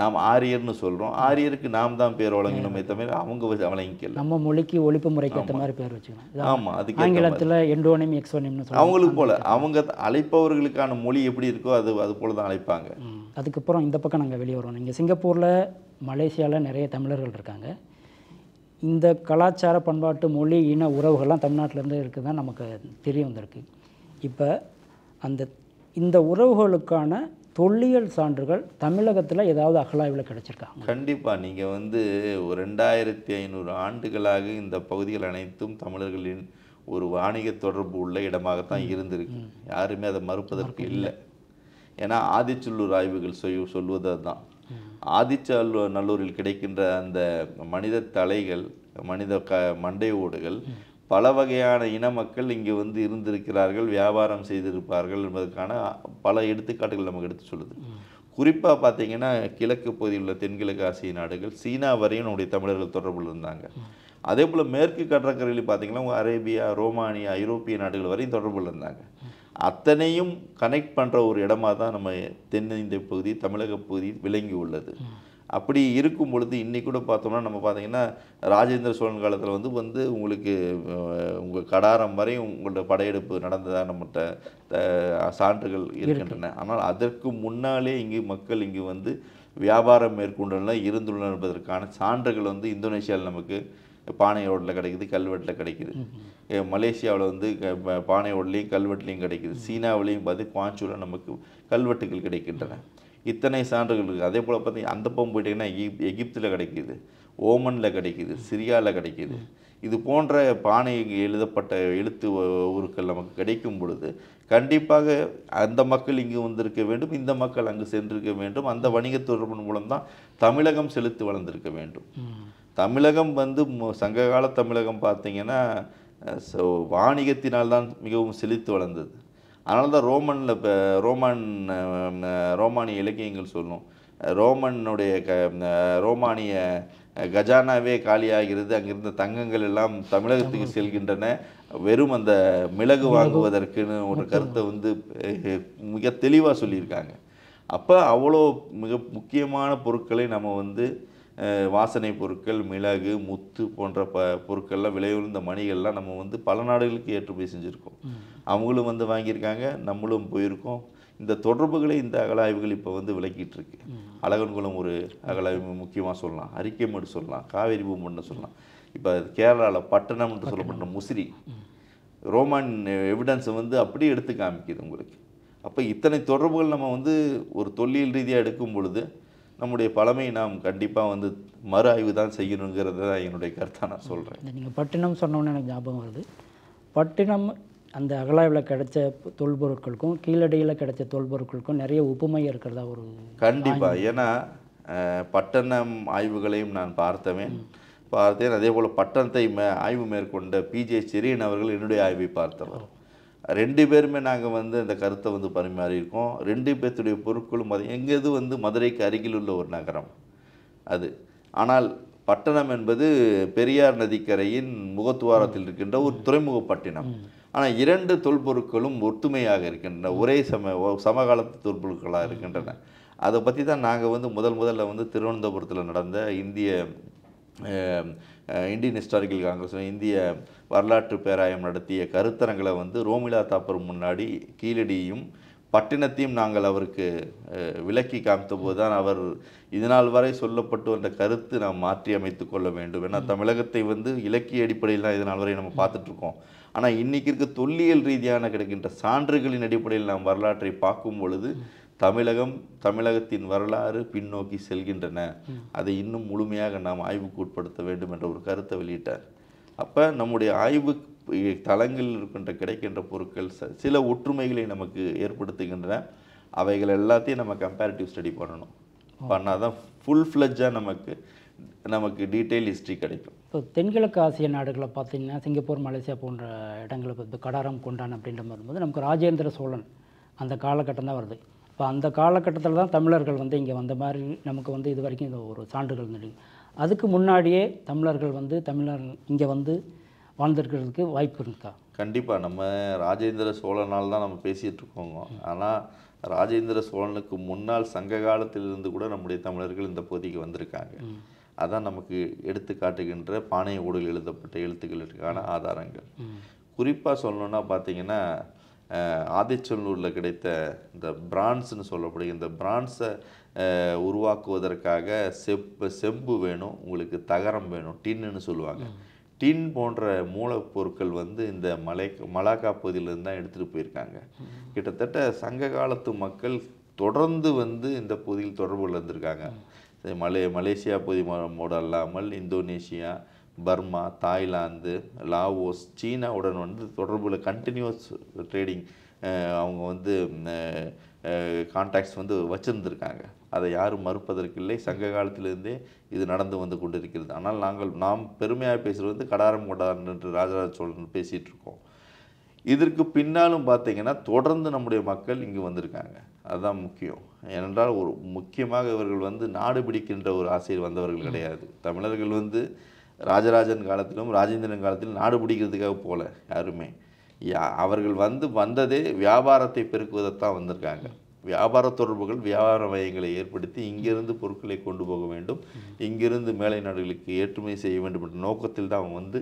நாம் ஆரியர்னு சொல்கிறோம் ஆரியருக்கு நாம் தான் பேர் வழங்கணுமே தவிர அவங்க வழங்கிக்கல
நம்ம மொழிக்கு ஒழிப்பு முறைக்கு ஏற்ற மாதிரி பேர் வச்சுக்கணும் ஆமாம் அதுக்கு ஆங்கிலத்தில் எண்டோனிம் எக்ஸோனிம்னு அவங்களுக்கு போல்
அவங்க அழைப்பவர்களுக்கான மொழி எப்படி இருக்கோ அது அது போல் தான் அழைப்பாங்க
அதுக்கப்புறம் இந்த பக்கம் நாங்கள் வெளியே வருவோம் இங்கே சிங்கப்பூரில் மலேசியாவில் நிறைய தமிழர்கள் இருக்காங்க இந்த கலாச்சார பண்பாட்டு மொழி இன உறவுகள்லாம் தமிழ்நாட்டிலேருந்து இருக்குது தான் நமக்கு தெரிய வந்திருக்கு இப்போ அந்த இந்த உறவுகளுக்கான தொல்லியல் சான்றுகள் தமிழகத்தில் ஏதாவது அகலாய்வில் கிடைச்சிருக்காங்க
கண்டிப்பாக நீங்கள் வந்து ஒரு ரெண்டாயிரத்தி ஐநூறு ஆண்டுகளாக இந்த பகுதிகள் அனைத்தும் தமிழர்களின் ஒரு வாணிக தொடர்பு உள்ள இடமாகத்தான் இருந்திருக்கு யாருமே அதை மறுப்பதற்கு இல்லை ஏன்னா ஆதிச்சுள்ளூர் ஆய்வுகள் சொல் சொல்வது அதுதான் ஆதிச்சல்லு நல்லூரில் கிடைக்கின்ற அந்த மனித தலைகள் மனித க மண்டை ஓடுகள் பல வகையான இன மக்கள் இங்கே வந்து இருந்திருக்கிறார்கள் வியாபாரம் செய்திருப்பார்கள் என்பதற்கான பல எடுத்துக்காட்டுகள் நமக்கு எடுத்து சொல்லுது குறிப்பாக பார்த்தீங்கன்னா கிழக்கு பகுதியில் உள்ள தென்கிழக்கு ஆசிய நாடுகள் சீனா வரையும் நம்முடைய தமிழர்கள் தொடர்பில் இருந்தாங்க அதே போல் மேற்கு கடற்கரையில் பார்த்திங்கன்னா அரேபியா ரோமானியா ஐரோப்பிய நாடுகள் வரையும் தொடர்பில் இருந்தாங்க அத்தனையும் கனெக்ட் பண்ணுற ஒரு இடமாக தான் நம்ம தென்னிந்திய பகுதி தமிழக பகுதி விளங்கி உள்ளது அப்படி இருக்கும் பொழுது இன்றைக்கி கூட பார்த்தோம்னா நம்ம பார்த்திங்கன்னா ராஜேந்திர சோழன் காலத்தில் வந்து வந்து உங்களுக்கு உங்கள் கடாரம் வரையும் உங்களோட படையெடுப்பு நடந்ததாக நம்மகிட்ட சான்றுகள் இருக்கின்றன ஆனால் அதற்கு முன்னாலே இங்கு மக்கள் இங்கு வந்து வியாபாரம் மேற்கொண்டுள்ள இருந்துள்ளன என்பதற்கான சான்றுகள் வந்து இந்தோனேஷியாவில் நமக்கு பானை ஓட்டில் கிடைக்குது கல்வெட்டில் கிடைக்குது மலேசியாவில் வந்து பானை ஓட்லேயும் கல்வெட்டுலேயும் கிடைக்குது சீனாவிலையும் பார்த்து குவாஞ்சூரில் நமக்கு கல்வெட்டுகள் கிடைக்கின்றன இத்தனை சான்றுகள் இருக்குது அதே போல் பார்த்தீங்கன்னா அந்த பம்பு போயிட்டிங்கன்னா எகிப்தில் கிடைக்கிது ஓமனில் கிடைக்கிது சிரியாவில் கிடைக்கிது இது போன்ற பானை எழுதப்பட்ட எழுத்து ஊருக்கள் நமக்கு கிடைக்கும் பொழுது கண்டிப்பாக அந்த மக்கள் இங்கு வந்திருக்க வேண்டும் இந்த மக்கள் அங்கு சென்றிருக்க வேண்டும் அந்த வணிக தொடர்பின் மூலம்தான் தமிழகம் செலுத்து வளர்ந்திருக்க வேண்டும் தமிழகம் வந்து சங்ககால தமிழகம் பார்த்திங்கன்னா வாணிகத்தினால் தான் மிகவும் செழித்து வளர்ந்தது அதனால தான் ரோமனில் இப்போ ரோமன் ரோமானிய இலக்கியங்கள் சொல்லும் ரோமனுடைய க ரோமானிய கஜானாவே காலியாகிறது அங்கிருந்த தங்கங்கள் எல்லாம் தமிழகத்துக்கு செல்கின்றன வெறும் அந்த மிளகு வாங்குவதற்குன்னு ஒரு கருத்தை வந்து மிக தெளிவாக சொல்லியிருக்காங்க அப்போ அவ்வளோ மிக முக்கியமான பொருட்களை நம்ம வந்து வாசனை பொருட்கள் மிளகு முத்து போன்ற ப பொருட்கள்லாம் விளைவுந்த மணிகள்லாம் நம்ம வந்து பல நாடுகளுக்கு ஏற்றுமதி செஞ்சுருக்கோம் அவங்களும் வந்து வாங்கியிருக்காங்க நம்மளும் போயிருக்கோம் இந்த தொடர்புகளை இந்த அகலாய்வுகள் இப்போ வந்து விளக்கிட்டு இருக்கு அழகன்குளம் ஒரு அகலாய்வு முக்கியமாக சொல்லலாம் அரிக்கமேடு சொல்லலாம் காவேரி பூமன்னு சொல்லலாம் இப்போ கேரளாவில் பட்டணம்னு சொல்லப்பட்ட முசிறி ரோமான் எவிடன்ஸை வந்து அப்படியே எடுத்து காமிக்குது உங்களுக்கு அப்போ இத்தனை தொடர்புகள் நம்ம வந்து ஒரு தொல்லியல் ரீதியாக எடுக்கும் பொழுது நம்முடைய பழமையை நாம் கண்டிப்பாக வந்து மறு ஆய்வு தான் செய்யணுங்கிறது தான் என்னுடைய கருத்தாக நான் சொல்கிறேன்
நீங்கள் பட்டினம் சொன்னோன்னு எனக்கு ஞாபகம் வருது பட்டினம் அந்த அகலாய்வில் கிடைச்ச தொல்பொருட்களுக்கும் கீழடியில் கிடைச்ச தொல்பொருட்களுக்கும் நிறைய ஒப்புமை இருக்கிறதா ஒரு
கண்டிப்பாக ஏன்னா பட்டணம் ஆய்வுகளையும் நான் பார்த்தவேன் பார்த்தேன் அதே போல் பட்டணத்தை ஆய்வு மேற்கொண்ட பிஜே சிறியன் அவர்கள் என்னுடைய ஆய்வை பார்த்தவர் ரெண்டு பேருமே நாங்கள் வந்து அந்த கருத்தை வந்து பரிமாறியிருக்கோம் ரெண்டு பேர்த்துடைய பொருட்களும் அது எங்கள் வந்து மதுரைக்கு அருகில் உள்ள ஒரு நகரம் அது ஆனால் பட்டணம் என்பது பெரியார் நதிக்கரையின் முகத்துவாரத்தில் இருக்கின்ற ஒரு துறைமுக பட்டினம் ஆனால் இரண்டு தொல்பொருட்களும் ஒற்றுமையாக இருக்கின்றன ஒரே சம சமகாலத்து தொல்பொருட்களாக இருக்கின்றன அதை பற்றி தான் நாங்கள் வந்து முதல் முதல்ல வந்து திருவனந்தபுரத்தில் நடந்த இந்திய இந்தியன் ஹிஸ்டாரிக்கல் காங்கிரஸ் இந்திய வரலாற்று பேராயம் நடத்திய கருத்தரங்களை வந்து ரோமிலா தாப்பர் முன்னாடி கீழடியும் பட்டினத்தையும் நாங்கள் அவருக்கு விலக்கி காமித்தபோது தான் அவர் இதனால் வரை சொல்லப்பட்டு வந்த கருத்து நாம் மாற்றி அமைத்து கொள்ள வேண்டும் ஏன்னா தமிழகத்தை வந்து இலக்கிய அடிப்படையில் தான் இதனால் வரை நம்ம பார்த்துட்ருக்கோம் ஆனால் இன்றைக்கி இருக்க தொல்லியல் ரீதியான கிடைக்கின்ற சான்றுகளின் அடிப்படையில் நாம் வரலாற்றை பார்க்கும் பொழுது தமிழகம் தமிழகத்தின் வரலாறு பின்னோக்கி செல்கின்றன அதை இன்னும் முழுமையாக நாம் ஆய்வுக்கு உட்படுத்த வேண்டும் என்ற ஒரு கருத்தை வெளியிட்டார் அப்போ நம்முடைய ஆய்வு தளங்களில் இருக்கின்ற கிடைக்கின்ற பொருட்கள் சில ஒற்றுமைகளை நமக்கு ஏற்படுத்துகின்றன அவைகள் எல்லாத்தையும் நம்ம கம்பேரிட்டிவ் ஸ்டடி பண்ணணும் பண்ணால் தான் ஃபுல் ஃப்ளஜாக நமக்கு நமக்கு டீட்டெயில் ஹிஸ்ட்ரி கிடைக்கும்
இப்போ தென்கிழக்கு ஆசிய நாடுகளை பார்த்தீங்கன்னா சிங்கப்பூர் மலேசியா போன்ற இடங்களை இப்போ கடாரம் கொண்டான் அப்படின்ற வரும்போது நமக்கு ராஜேந்திர சோழன் அந்த காலகட்டம் தான் வருது இப்போ அந்த காலகட்டத்தில் தான் தமிழர்கள் வந்து இங்கே வந்த மாதிரி நமக்கு வந்து இது வரைக்கும் இந்த ஒரு சான்றுகள் இருந்துருக்கு அதுக்கு முன்னாடியே தமிழர்கள் வந்து தமிழர் இங்கே வந்து வாழ்ந்திருக்கிறதுக்கு வாய்ப்பு இருக்கா
கண்டிப்பாக நம்ம ராஜேந்திர சோழனால் தான் நம்ம பேசிகிட்டு இருக்கோங்க ஆனால் ராஜேந்திர சோழனுக்கு முன்னால் சங்க காலத்திலிருந்து கூட நம்முடைய தமிழர்கள் இந்த பகுதிக்கு வந்திருக்காங்க அதான் நமக்கு எடுத்து காட்டுகின்ற பானை ஊடல் எழுதப்பட்ட எழுத்துக்களுக்கான ஆதாரங்கள் குறிப்பாக சொல்லணுன்னா பார்த்திங்கன்னா ஆதிச்சல்லூரில் கிடைத்த இந்த பிரான்ஸ்னு சொல்லப்படுகிற இந்த பிரான்ஸை உருவாக்குவதற்காக செப்பு செம்பு வேணும் உங்களுக்கு தகரம் வேணும் டின்னு சொல்லுவாங்க டின் போன்ற மூலப்பொருட்கள் வந்து இந்த மலை மலாக்கா பகுதியிலேருந்து தான் எடுத்துகிட்டு போயிருக்காங்க கிட்டத்தட்ட சங்க காலத்து மக்கள் தொடர்ந்து வந்து இந்த பகுதியில் தொடர்பு இருந்திருக்காங்க மலே மலேசியா பகுதி மோடல்லாமல் அல்லாமல் இந்தோனேஷியா பர்மா தாய்லாந்து லாவோஸ் சீனாவுடன் வந்து தொடர்பில் கண்டினியூஸ் ட்ரேடிங் அவங்க வந்து கான்டாக்ட்ஸ் வந்து வச்சுருந்துருக்காங்க அதை யாரும் மறுப்பதற்கு இல்லை சங்க காலத்திலிருந்தே இது நடந்து வந்து கொண்டிருக்கிறது ஆனால் நாங்கள் நாம் பெருமையாக பேசுகிறது வந்து கடாரம் கொண்டார் என்று ராஜராஜ சோழன் பேசிகிட்டு இருக்கோம் இதற்கு பின்னாலும் பார்த்திங்கன்னா தொடர்ந்து நம்முடைய மக்கள் இங்கே வந்திருக்காங்க அதுதான் முக்கியம் ஏனென்றால் ஒரு முக்கியமாக இவர்கள் வந்து நாடு பிடிக்கின்ற ஒரு ஆசையில் வந்தவர்கள் கிடையாது தமிழர்கள் வந்து ராஜராஜன் காலத்திலும் ராஜேந்திரன் காலத்திலும் நாடு பிடிக்கிறதுக்காக போகல யாருமே அவர்கள் வந்து வந்ததே வியாபாரத்தை பெருக்குவதைத்தான் வந்திருக்காங்க வியாபார தொடர்புகள் வியாபார மையங்களை ஏற்படுத்தி இங்கிருந்து பொருட்களை கொண்டு போக வேண்டும் இங்கிருந்து மேலை நாடுகளுக்கு ஏற்றுமதி செய்ய வேண்டும் என்ற நோக்கத்தில் தான் அவங்க வந்து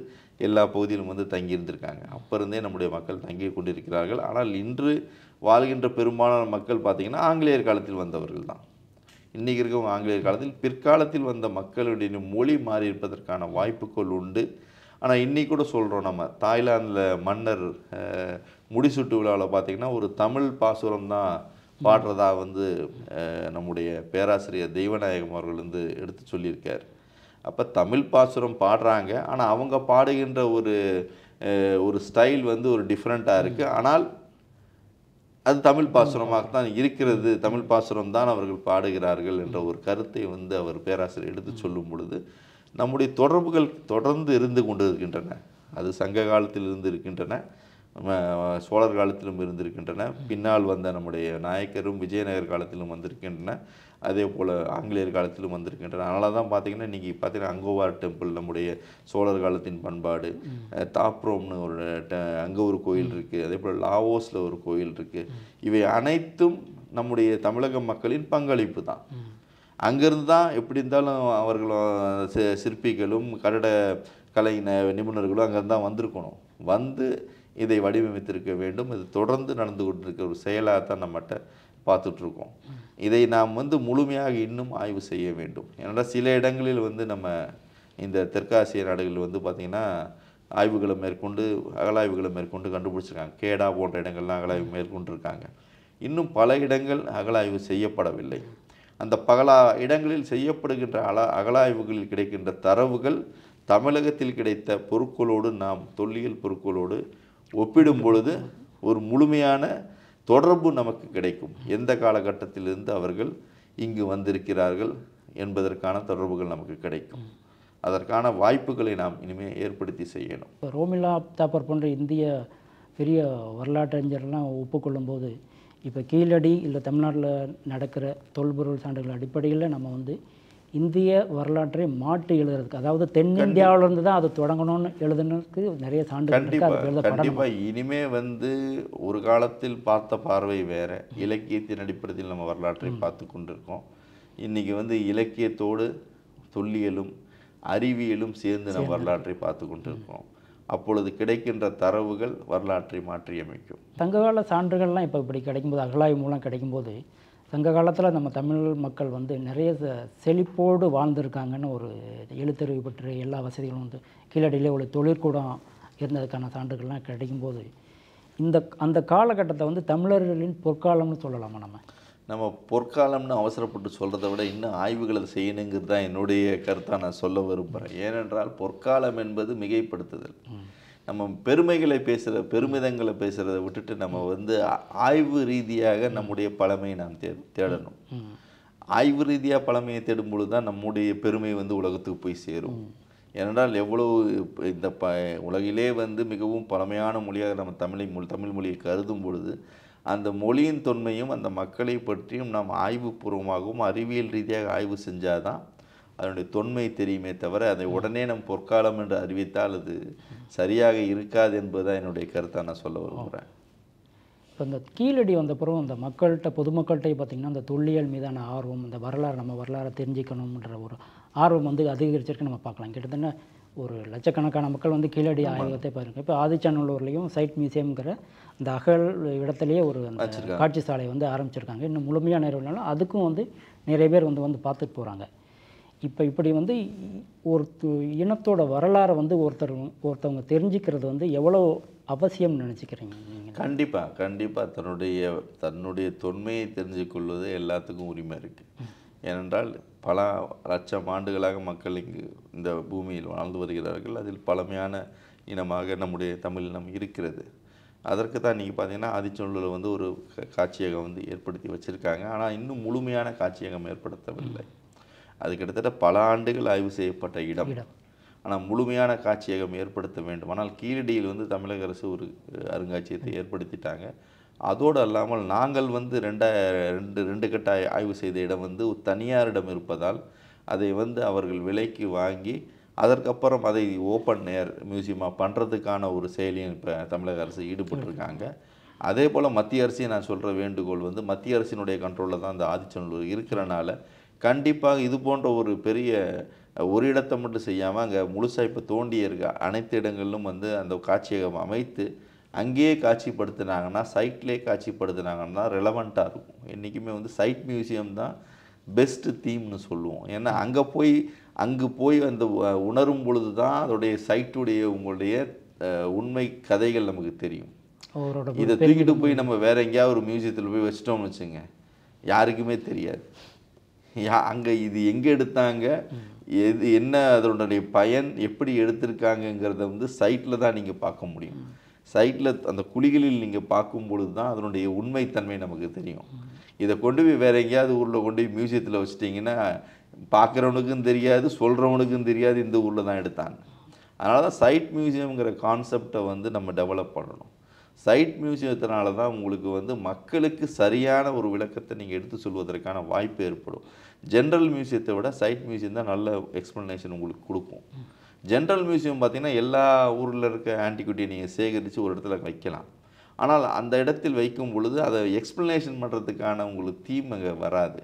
எல்லா பகுதியிலும் வந்து தங்கியிருந்திருக்காங்க அப்போ இருந்தே நம்முடைய மக்கள் தங்கி கொண்டிருக்கிறார்கள் ஆனால் இன்று வாழ்கின்ற பெரும்பாலான மக்கள் பார்த்திங்கன்னா ஆங்கிலேயர் காலத்தில் வந்தவர்கள் தான் இன்றைக்கி இருக்கவங்க ஆங்கிலேயர் காலத்தில் பிற்காலத்தில் வந்த மக்களுடைய மொழி மாறி இருப்பதற்கான வாய்ப்புகள் உண்டு ஆனால் இன்றைக்கி கூட சொல்கிறோம் நம்ம தாய்லாந்தில் மன்னர் முடிசுட்டு விழாவில் பார்த்திங்கன்னா ஒரு தமிழ் பாசுரம் தான் பாடுறதா வந்து நம்முடைய பேராசிரியர் தெய்வநாயகம் அவர்கள் வந்து எடுத்து சொல்லியிருக்கார் அப்போ தமிழ் பாசுரம் பாடுறாங்க ஆனால் அவங்க பாடுகின்ற ஒரு ஒரு ஸ்டைல் வந்து ஒரு டிஃப்ரெண்ட்டாக இருக்குது ஆனால் அது தமிழ் பாசுரமாகத்தான் இருக்கிறது தமிழ் பாசுரம் தான் அவர்கள் பாடுகிறார்கள் என்ற ஒரு கருத்தை வந்து அவர் பேராசிரியர் எடுத்து சொல்லும் பொழுது நம்முடைய தொடர்புகள் தொடர்ந்து இருந்து கொண்டிருக்கின்றன அது சங்க காலத்தில் இருந்து இருக்கின்றன சோழர் காலத்திலும் இருந்திருக்கின்றன பின்னால் வந்த நம்முடைய நாயக்கரும் விஜயநகர் காலத்திலும் வந்திருக்கின்றன அதே போல் ஆங்கிலேயர் காலத்திலும் வந்திருக்கின்றன அதனால தான் பார்த்தீங்கன்னா இன்றைக்கி பார்த்தீங்கன்னா அங்கோவார் டெம்பிள் நம்முடைய சோழர் காலத்தின் பண்பாடு தாப்ரோம்னு ஒரு அங்கே ஒரு கோயில் இருக்குது அதே போல் லாவோஸில் ஒரு கோயில் இருக்குது இவை அனைத்தும் நம்முடைய தமிழக மக்களின் பங்களிப்பு தான் அங்கேருந்து தான் எப்படி இருந்தாலும் அவர்களும் சிற்பிகளும் கட்டட கலை நிபுணர்களும் அங்கேருந்து தான் வந்திருக்கணும் வந்து இதை வடிவமைத்திருக்க வேண்டும் இது தொடர்ந்து நடந்து கொண்டிருக்க ஒரு செயலாக தான் நம்மகிட்ட பார்த்துட்ருக்கோம் இதை நாம் வந்து முழுமையாக இன்னும் ஆய்வு செய்ய வேண்டும் ஏன்னா சில இடங்களில் வந்து நம்ம இந்த தெற்காசிய நாடுகள் வந்து பார்த்திங்கன்னா ஆய்வுகளை மேற்கொண்டு அகலாய்வுகளை மேற்கொண்டு கண்டுபிடிச்சிருக்காங்க கேடா போன்ற இடங்கள்லாம் அகலாய்வு மேற்கொண்டிருக்காங்க இன்னும் பல இடங்கள் அகலாய்வு செய்யப்படவில்லை அந்த பகலா இடங்களில் செய்யப்படுகின்ற அல அகலாய்வுகளில் கிடைக்கின்ற தரவுகள் தமிழகத்தில் கிடைத்த பொருட்களோடு நாம் தொல்லியல் பொருட்களோடு ஒப்பிடும் பொழுது ஒரு முழுமையான தொடர்பு நமக்கு கிடைக்கும் எந்த காலகட்டத்திலிருந்து அவர்கள் இங்கு வந்திருக்கிறார்கள் என்பதற்கான தொடர்புகள் நமக்கு கிடைக்கும் அதற்கான வாய்ப்புகளை நாம் இனிமேல் ஏற்படுத்தி செய்யணும்
இப்போ ரோமிலா தாப்பர் போன்ற இந்திய பெரிய வரலாற்றறிஞர்லாம் ஒப்புக்கொள்ளும்போது இப்போ கீழடி இல்லை தமிழ்நாட்டில் நடக்கிற தொல்பொருள் சான்றுகள் அடிப்படையில் நம்ம வந்து இந்திய வரலாற்றை மாற்றி எழுதுறதுக்கு அதாவது தென்னிந்தியாவிலிருந்து தான் அது தொடங்கணும்னு எழுதுனதுக்கு நிறைய சான்றுகள் கண்டிப்பா
இனிமே வந்து ஒரு காலத்தில் பார்த்த பார்வை வேற இலக்கியத்தின் அடிப்படையில் நம்ம வரலாற்றை பார்த்து கொண்டிருக்கோம் இன்னைக்கு வந்து இலக்கியத்தோடு தொல்லியலும் அறிவியலும் சேர்ந்து நம்ம வரலாற்றை பார்த்து கொண்டிருக்கோம் அப்பொழுது கிடைக்கின்ற தரவுகள் வரலாற்றை மாற்றியமைக்கும்
தங்ககால சான்றுகள்லாம் இப்போ இப்படி கிடைக்கும்போது அகலாய் மூலம் கிடைக்கும்போது சங்க காலத்தில் நம்ம தமிழ் மக்கள் வந்து நிறைய செழிப்போடு வாழ்ந்திருக்காங்கன்னு ஒரு எழுத்தறிவு பெற்ற எல்லா வசதிகளும் வந்து கீழடியில் ஒரு தொழிற்கூடம் இருந்ததுக்கான சான்றுகள்லாம் கிடைக்கும்போது இந்த அந்த காலகட்டத்தை வந்து தமிழர்களின் பொற்காலம்னு சொல்லலாமா நம்ம
நம்ம பொற்காலம்னு அவசரப்பட்டு சொல்கிறத விட இன்னும் ஆய்வுகளை செய்யணுங்கிறது தான் என்னுடைய கருத்தாக நான் சொல்ல விரும்புகிறேன் ஏனென்றால் பொற்காலம் என்பது மிகைப்படுத்துதல் நம்ம பெருமைகளை பேசுகிற பெருமிதங்களை பேசுகிறத விட்டுட்டு நம்ம வந்து ஆய்வு ரீதியாக நம்முடைய பழமையை நாம் தே தேடணும் ஆய்வு ரீதியாக பழமையை தேடும் பொழுது தான் நம்முடைய பெருமை வந்து உலகத்துக்கு போய் சேரும் ஏனென்றால் எவ்வளவு இந்த ப உலகிலே வந்து மிகவும் பழமையான மொழியாக நம்ம தமிழை மொழி தமிழ் மொழியை கருதும் பொழுது அந்த மொழியின் தொன்மையும் அந்த மக்களை பற்றியும் நாம் ஆய்வுபூர்வமாகவும் அறிவியல் ரீதியாக ஆய்வு செஞ்சால் அதனுடைய தொன்மை தெரியுமே தவிர அதை உடனே நம் பொற்காலம் என்று அறிவித்தால் அது சரியாக இருக்காது என்பதுதான் என்னுடைய கருத்தை நான் சொல்ல விரும்புகிறேன்
இப்போ இந்த கீழடி வந்த பிறகு அந்த மக்கள்கிட்ட பொதுமக்கள்கிட்ட பார்த்திங்கன்னா அந்த தொல்லியல் மீதான ஆர்வம் இந்த வரலாறு நம்ம வரலாறை தெரிஞ்சுக்கணுன்ற ஒரு ஆர்வம் வந்து அதிகரிச்சிருக்கு நம்ம பார்க்கலாம் கிட்டத்தட்ட ஒரு லட்சக்கணக்கான மக்கள் வந்து கீழடி ஆய்வகத்தை பாருங்க இப்போ ஆதிச்சநல்லூர்லேயும் சைட் மியூசியம்ங்கிற அந்த அகல் இடத்துலையே ஒரு அந்த காட்சி சாலை வந்து ஆரம்பிச்சிருக்காங்க இன்னும் முழுமையாக நிறைவேறினாலும் அதுக்கும் வந்து நிறைய பேர் வந்து வந்து பார்த்துட்டு போகிறாங்க இப்போ இப்படி வந்து ஒரு இனத்தோட வரலாறை வந்து ஒருத்தர் ஒருத்தவங்க தெரிஞ்சுக்கிறது வந்து எவ்வளோ அவசியம் நினச்சிக்கிறீங்க
நீங்கள் கண்டிப்பாக கண்டிப்பாக தன்னுடைய தன்னுடைய தொன்மையை தெரிஞ்சுக்கொள்வது எல்லாத்துக்கும் உரிமை இருக்குது ஏனென்றால் பல லட்சம் ஆண்டுகளாக மக்கள் இங்கு இந்த பூமியில் வாழ்ந்து வருகிறார்கள் அதில் பழமையான இனமாக நம்முடைய தமிழ் இனம் இருக்கிறது அதற்கு தான் நீங்கள் பார்த்தீங்கன்னா ஆதிச்சொல்லூரை வந்து ஒரு காட்சியகம் வந்து ஏற்படுத்தி வச்சுருக்காங்க ஆனால் இன்னும் முழுமையான காட்சியகம் ஏற்படுத்தவில்லை அது கிட்டத்தட்ட பல ஆண்டுகள் ஆய்வு செய்யப்பட்ட இடம் ஆனால் முழுமையான காட்சியகம் ஏற்படுத்த வேண்டும் ஆனால் கீழடியில் வந்து தமிழக அரசு ஒரு அருங்காட்சியகத்தை ஏற்படுத்திட்டாங்க அதோடு அல்லாமல் நாங்கள் வந்து ரெண்டா ரெண்டு ரெண்டு கட்ட ஆய்வு செய்த இடம் வந்து தனியாரிடம் இருப்பதால் அதை வந்து அவர்கள் விலைக்கு வாங்கி அதற்கப்புறம் அதை ஓப்பன் ஏர் மியூசியமாக பண்ணுறதுக்கான ஒரு செயலியும் இப்போ தமிழக அரசு ஈடுபட்டிருக்காங்க அதே போல் மத்திய அரசையும் நான் சொல்கிற வேண்டுகோள் வந்து மத்திய அரசினுடைய கண்ட்ரோலில் தான் அந்த ஆதிச்சநல்லூர் இருக்கிறனால கண்டிப்பாக இது போன்ற ஒரு பெரிய ஒரு இடத்தை மட்டும் செய்யாமல் அங்கே முழுசாக இப்போ தோண்டியிருக்க இருக்க அனைத்து இடங்களிலும் வந்து அந்த காட்சியகம் அமைத்து அங்கேயே காட்சிப்படுத்தினாங்கன்னா சைட்லேயே காட்சிப்படுத்தினாங்கன்னா ரெலவெண்ட்டாக இருக்கும் என்றைக்குமே வந்து சைட் மியூசியம் தான் பெஸ்ட்டு தீம்னு சொல்லுவோம் ஏன்னா அங்கே போய் அங்கு போய் அந்த உணரும் பொழுது தான் அதோடைய சைட்டுடைய உங்களுடைய உண்மை கதைகள் நமக்கு தெரியும் இதை தூக்கிட்டு போய் நம்ம வேற எங்கேயாவது ஒரு மியூசியத்தில் போய் வச்சிட்டோம்னு வச்சுங்க யாருக்குமே தெரியாது யா அங்கே இது எங்கே எடுத்தாங்க எது என்ன அதனுடைய பயன் எப்படி எடுத்திருக்காங்கங்கிறத வந்து சைட்டில் தான் நீங்கள் பார்க்க முடியும் சைட்டில் அந்த குழிகளில் நீங்கள் பார்க்கும் பொழுது தான் அதனுடைய உண்மைத்தன்மை நமக்கு தெரியும் இதை கொண்டு போய் வேறு எங்கேயாவது ஊரில் கொண்டு போய் மியூசியத்தில் வச்சிட்டிங்கன்னா பார்க்குறவனுக்கும் தெரியாது சொல்கிறவனுக்கும் தெரியாது இந்த ஊரில் தான் எடுத்தாங்க அதனால தான் சைட் மியூசியம்ங்கிற கான்செப்டை வந்து நம்ம டெவலப் பண்ணணும் சைட் மியூசியத்தினால தான் உங்களுக்கு வந்து மக்களுக்கு சரியான ஒரு விளக்கத்தை நீங்கள் எடுத்து சொல்வதற்கான வாய்ப்பு ஏற்படும் ஜென்ரல் மியூசியத்தை விட சைட் மியூசியம் தான் நல்ல எக்ஸ்ப்ளனேஷன் உங்களுக்கு கொடுக்கும் ஜென்ரல் மியூசியம் பார்த்திங்கன்னா எல்லா ஊரில் இருக்க ஆன்டிக்யூட்டியை நீங்கள் சேகரித்து ஒரு இடத்துல வைக்கலாம் ஆனால் அந்த இடத்தில் வைக்கும் பொழுது அதை எக்ஸ்ப்ளனேஷன் பண்ணுறதுக்கான உங்களுக்கு தீம் அங்கே வராது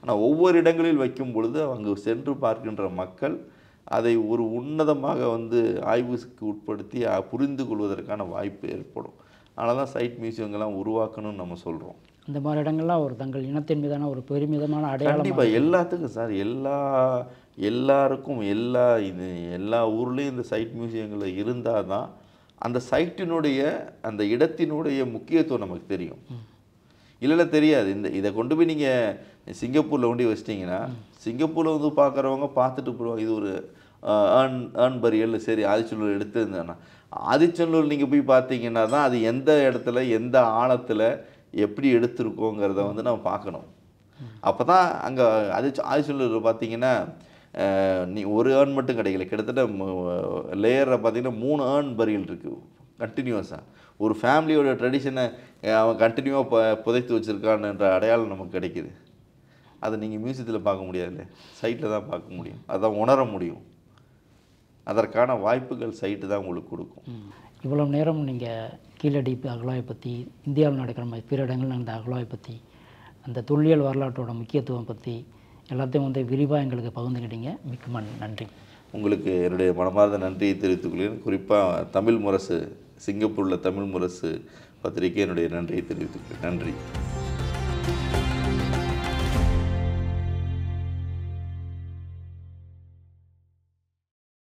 ஆனால் ஒவ்வொரு இடங்களில் வைக்கும் பொழுது அவங்க சென்று பார்க்கின்ற மக்கள் அதை ஒரு உன்னதமாக வந்து ஆய்வுக்கு உட்படுத்தி புரிந்து கொள்வதற்கான வாய்ப்பு ஏற்படும் அதனால் தான் சைட் மியூசியங்கள்லாம் உருவாக்கணும்னு நம்ம சொல்கிறோம்
இந்த மாதிரி இடங்கள்லாம் ஒரு தங்கள் இனத்தின் மீதான ஒரு பெருமிதமான அடையாளம் கண்டிப்பாக
எல்லாத்துக்கும் சார் எல்லா எல்லாருக்கும் எல்லா இது எல்லா ஊர்லேயும் இந்த சைட் மியூசியங்கள் இருந்தால் தான் அந்த சைட்டினுடைய அந்த இடத்தினுடைய முக்கியத்துவம் நமக்கு தெரியும் இல்லைன்னா தெரியாது இந்த இதை கொண்டு போய் நீங்கள் சிங்கப்பூரில் ஒண்டி வச்சிட்டிங்கன்னா சிங்கப்பூரில் வந்து பார்க்குறவங்க பார்த்துட்டு போடுவாங்க இது ஒரு ஏர்ன் ஏர்ன் பரியல் சரி ஆதிச்சநல்லூர் எடுத்திருந்தேன்னா ஆதிச்சநல்லூர் நீங்கள் போய் பார்த்தீங்கன்னா தான் அது எந்த இடத்துல எந்த ஆழத்தில் எப்படி எடுத்திருக்கோங்கிறத வந்து நம்ம பார்க்கணும் அப்போ தான் அங்கே அதி ஆதிச்சநல்லூர் பார்த்தீங்கன்னா நீ ஒரு ஏர்ன் மட்டும் கிடைக்கல கிட்டத்தட்ட லேயரில் பார்த்தீங்கன்னா மூணு ஏர்ன் பரியல் இருக்குது கண்டினியூஸாக ஒரு ஃபேமிலியோட ட்ரெடிஷனை அவன் கண்டினியூவாக ப புதைத்து வச்சுருக்கான்ன்ற அடையாளம் நமக்கு கிடைக்கிது அதை நீங்கள் மியூசியத்தில் பார்க்க முடியாது இல்லை சைட்டில் தான் பார்க்க முடியும் அதான் உணர முடியும் அதற்கான வாய்ப்புகள் சைட்டு தான் உங்களுக்கு கொடுக்கும்
இவ்வளோ நேரம் நீங்கள் கீழடிப்பு அகலாயை பற்றி இந்தியாவில் நடக்கிற பிற இடங்கள் நடந்த அகலாயை பற்றி அந்த தொல்லியல் வரலாற்றோட முக்கியத்துவம் பற்றி எல்லாத்தையும் வந்து விரிவாக எங்களுக்கு பகிர்ந்துக்கிட்டீங்க மிக்க
நன்றி உங்களுக்கு என்னுடைய மனமார்ந்த நன்றியை தெரிவித்துக் கொள்கிறேன் குறிப்பாக தமிழ் முரசு சிங்கப்பூரில் தமிழ் முரசு பத்திரிகை என்னுடைய நன்றியை தெரிவித்துக்கொள்கிறேன் நன்றி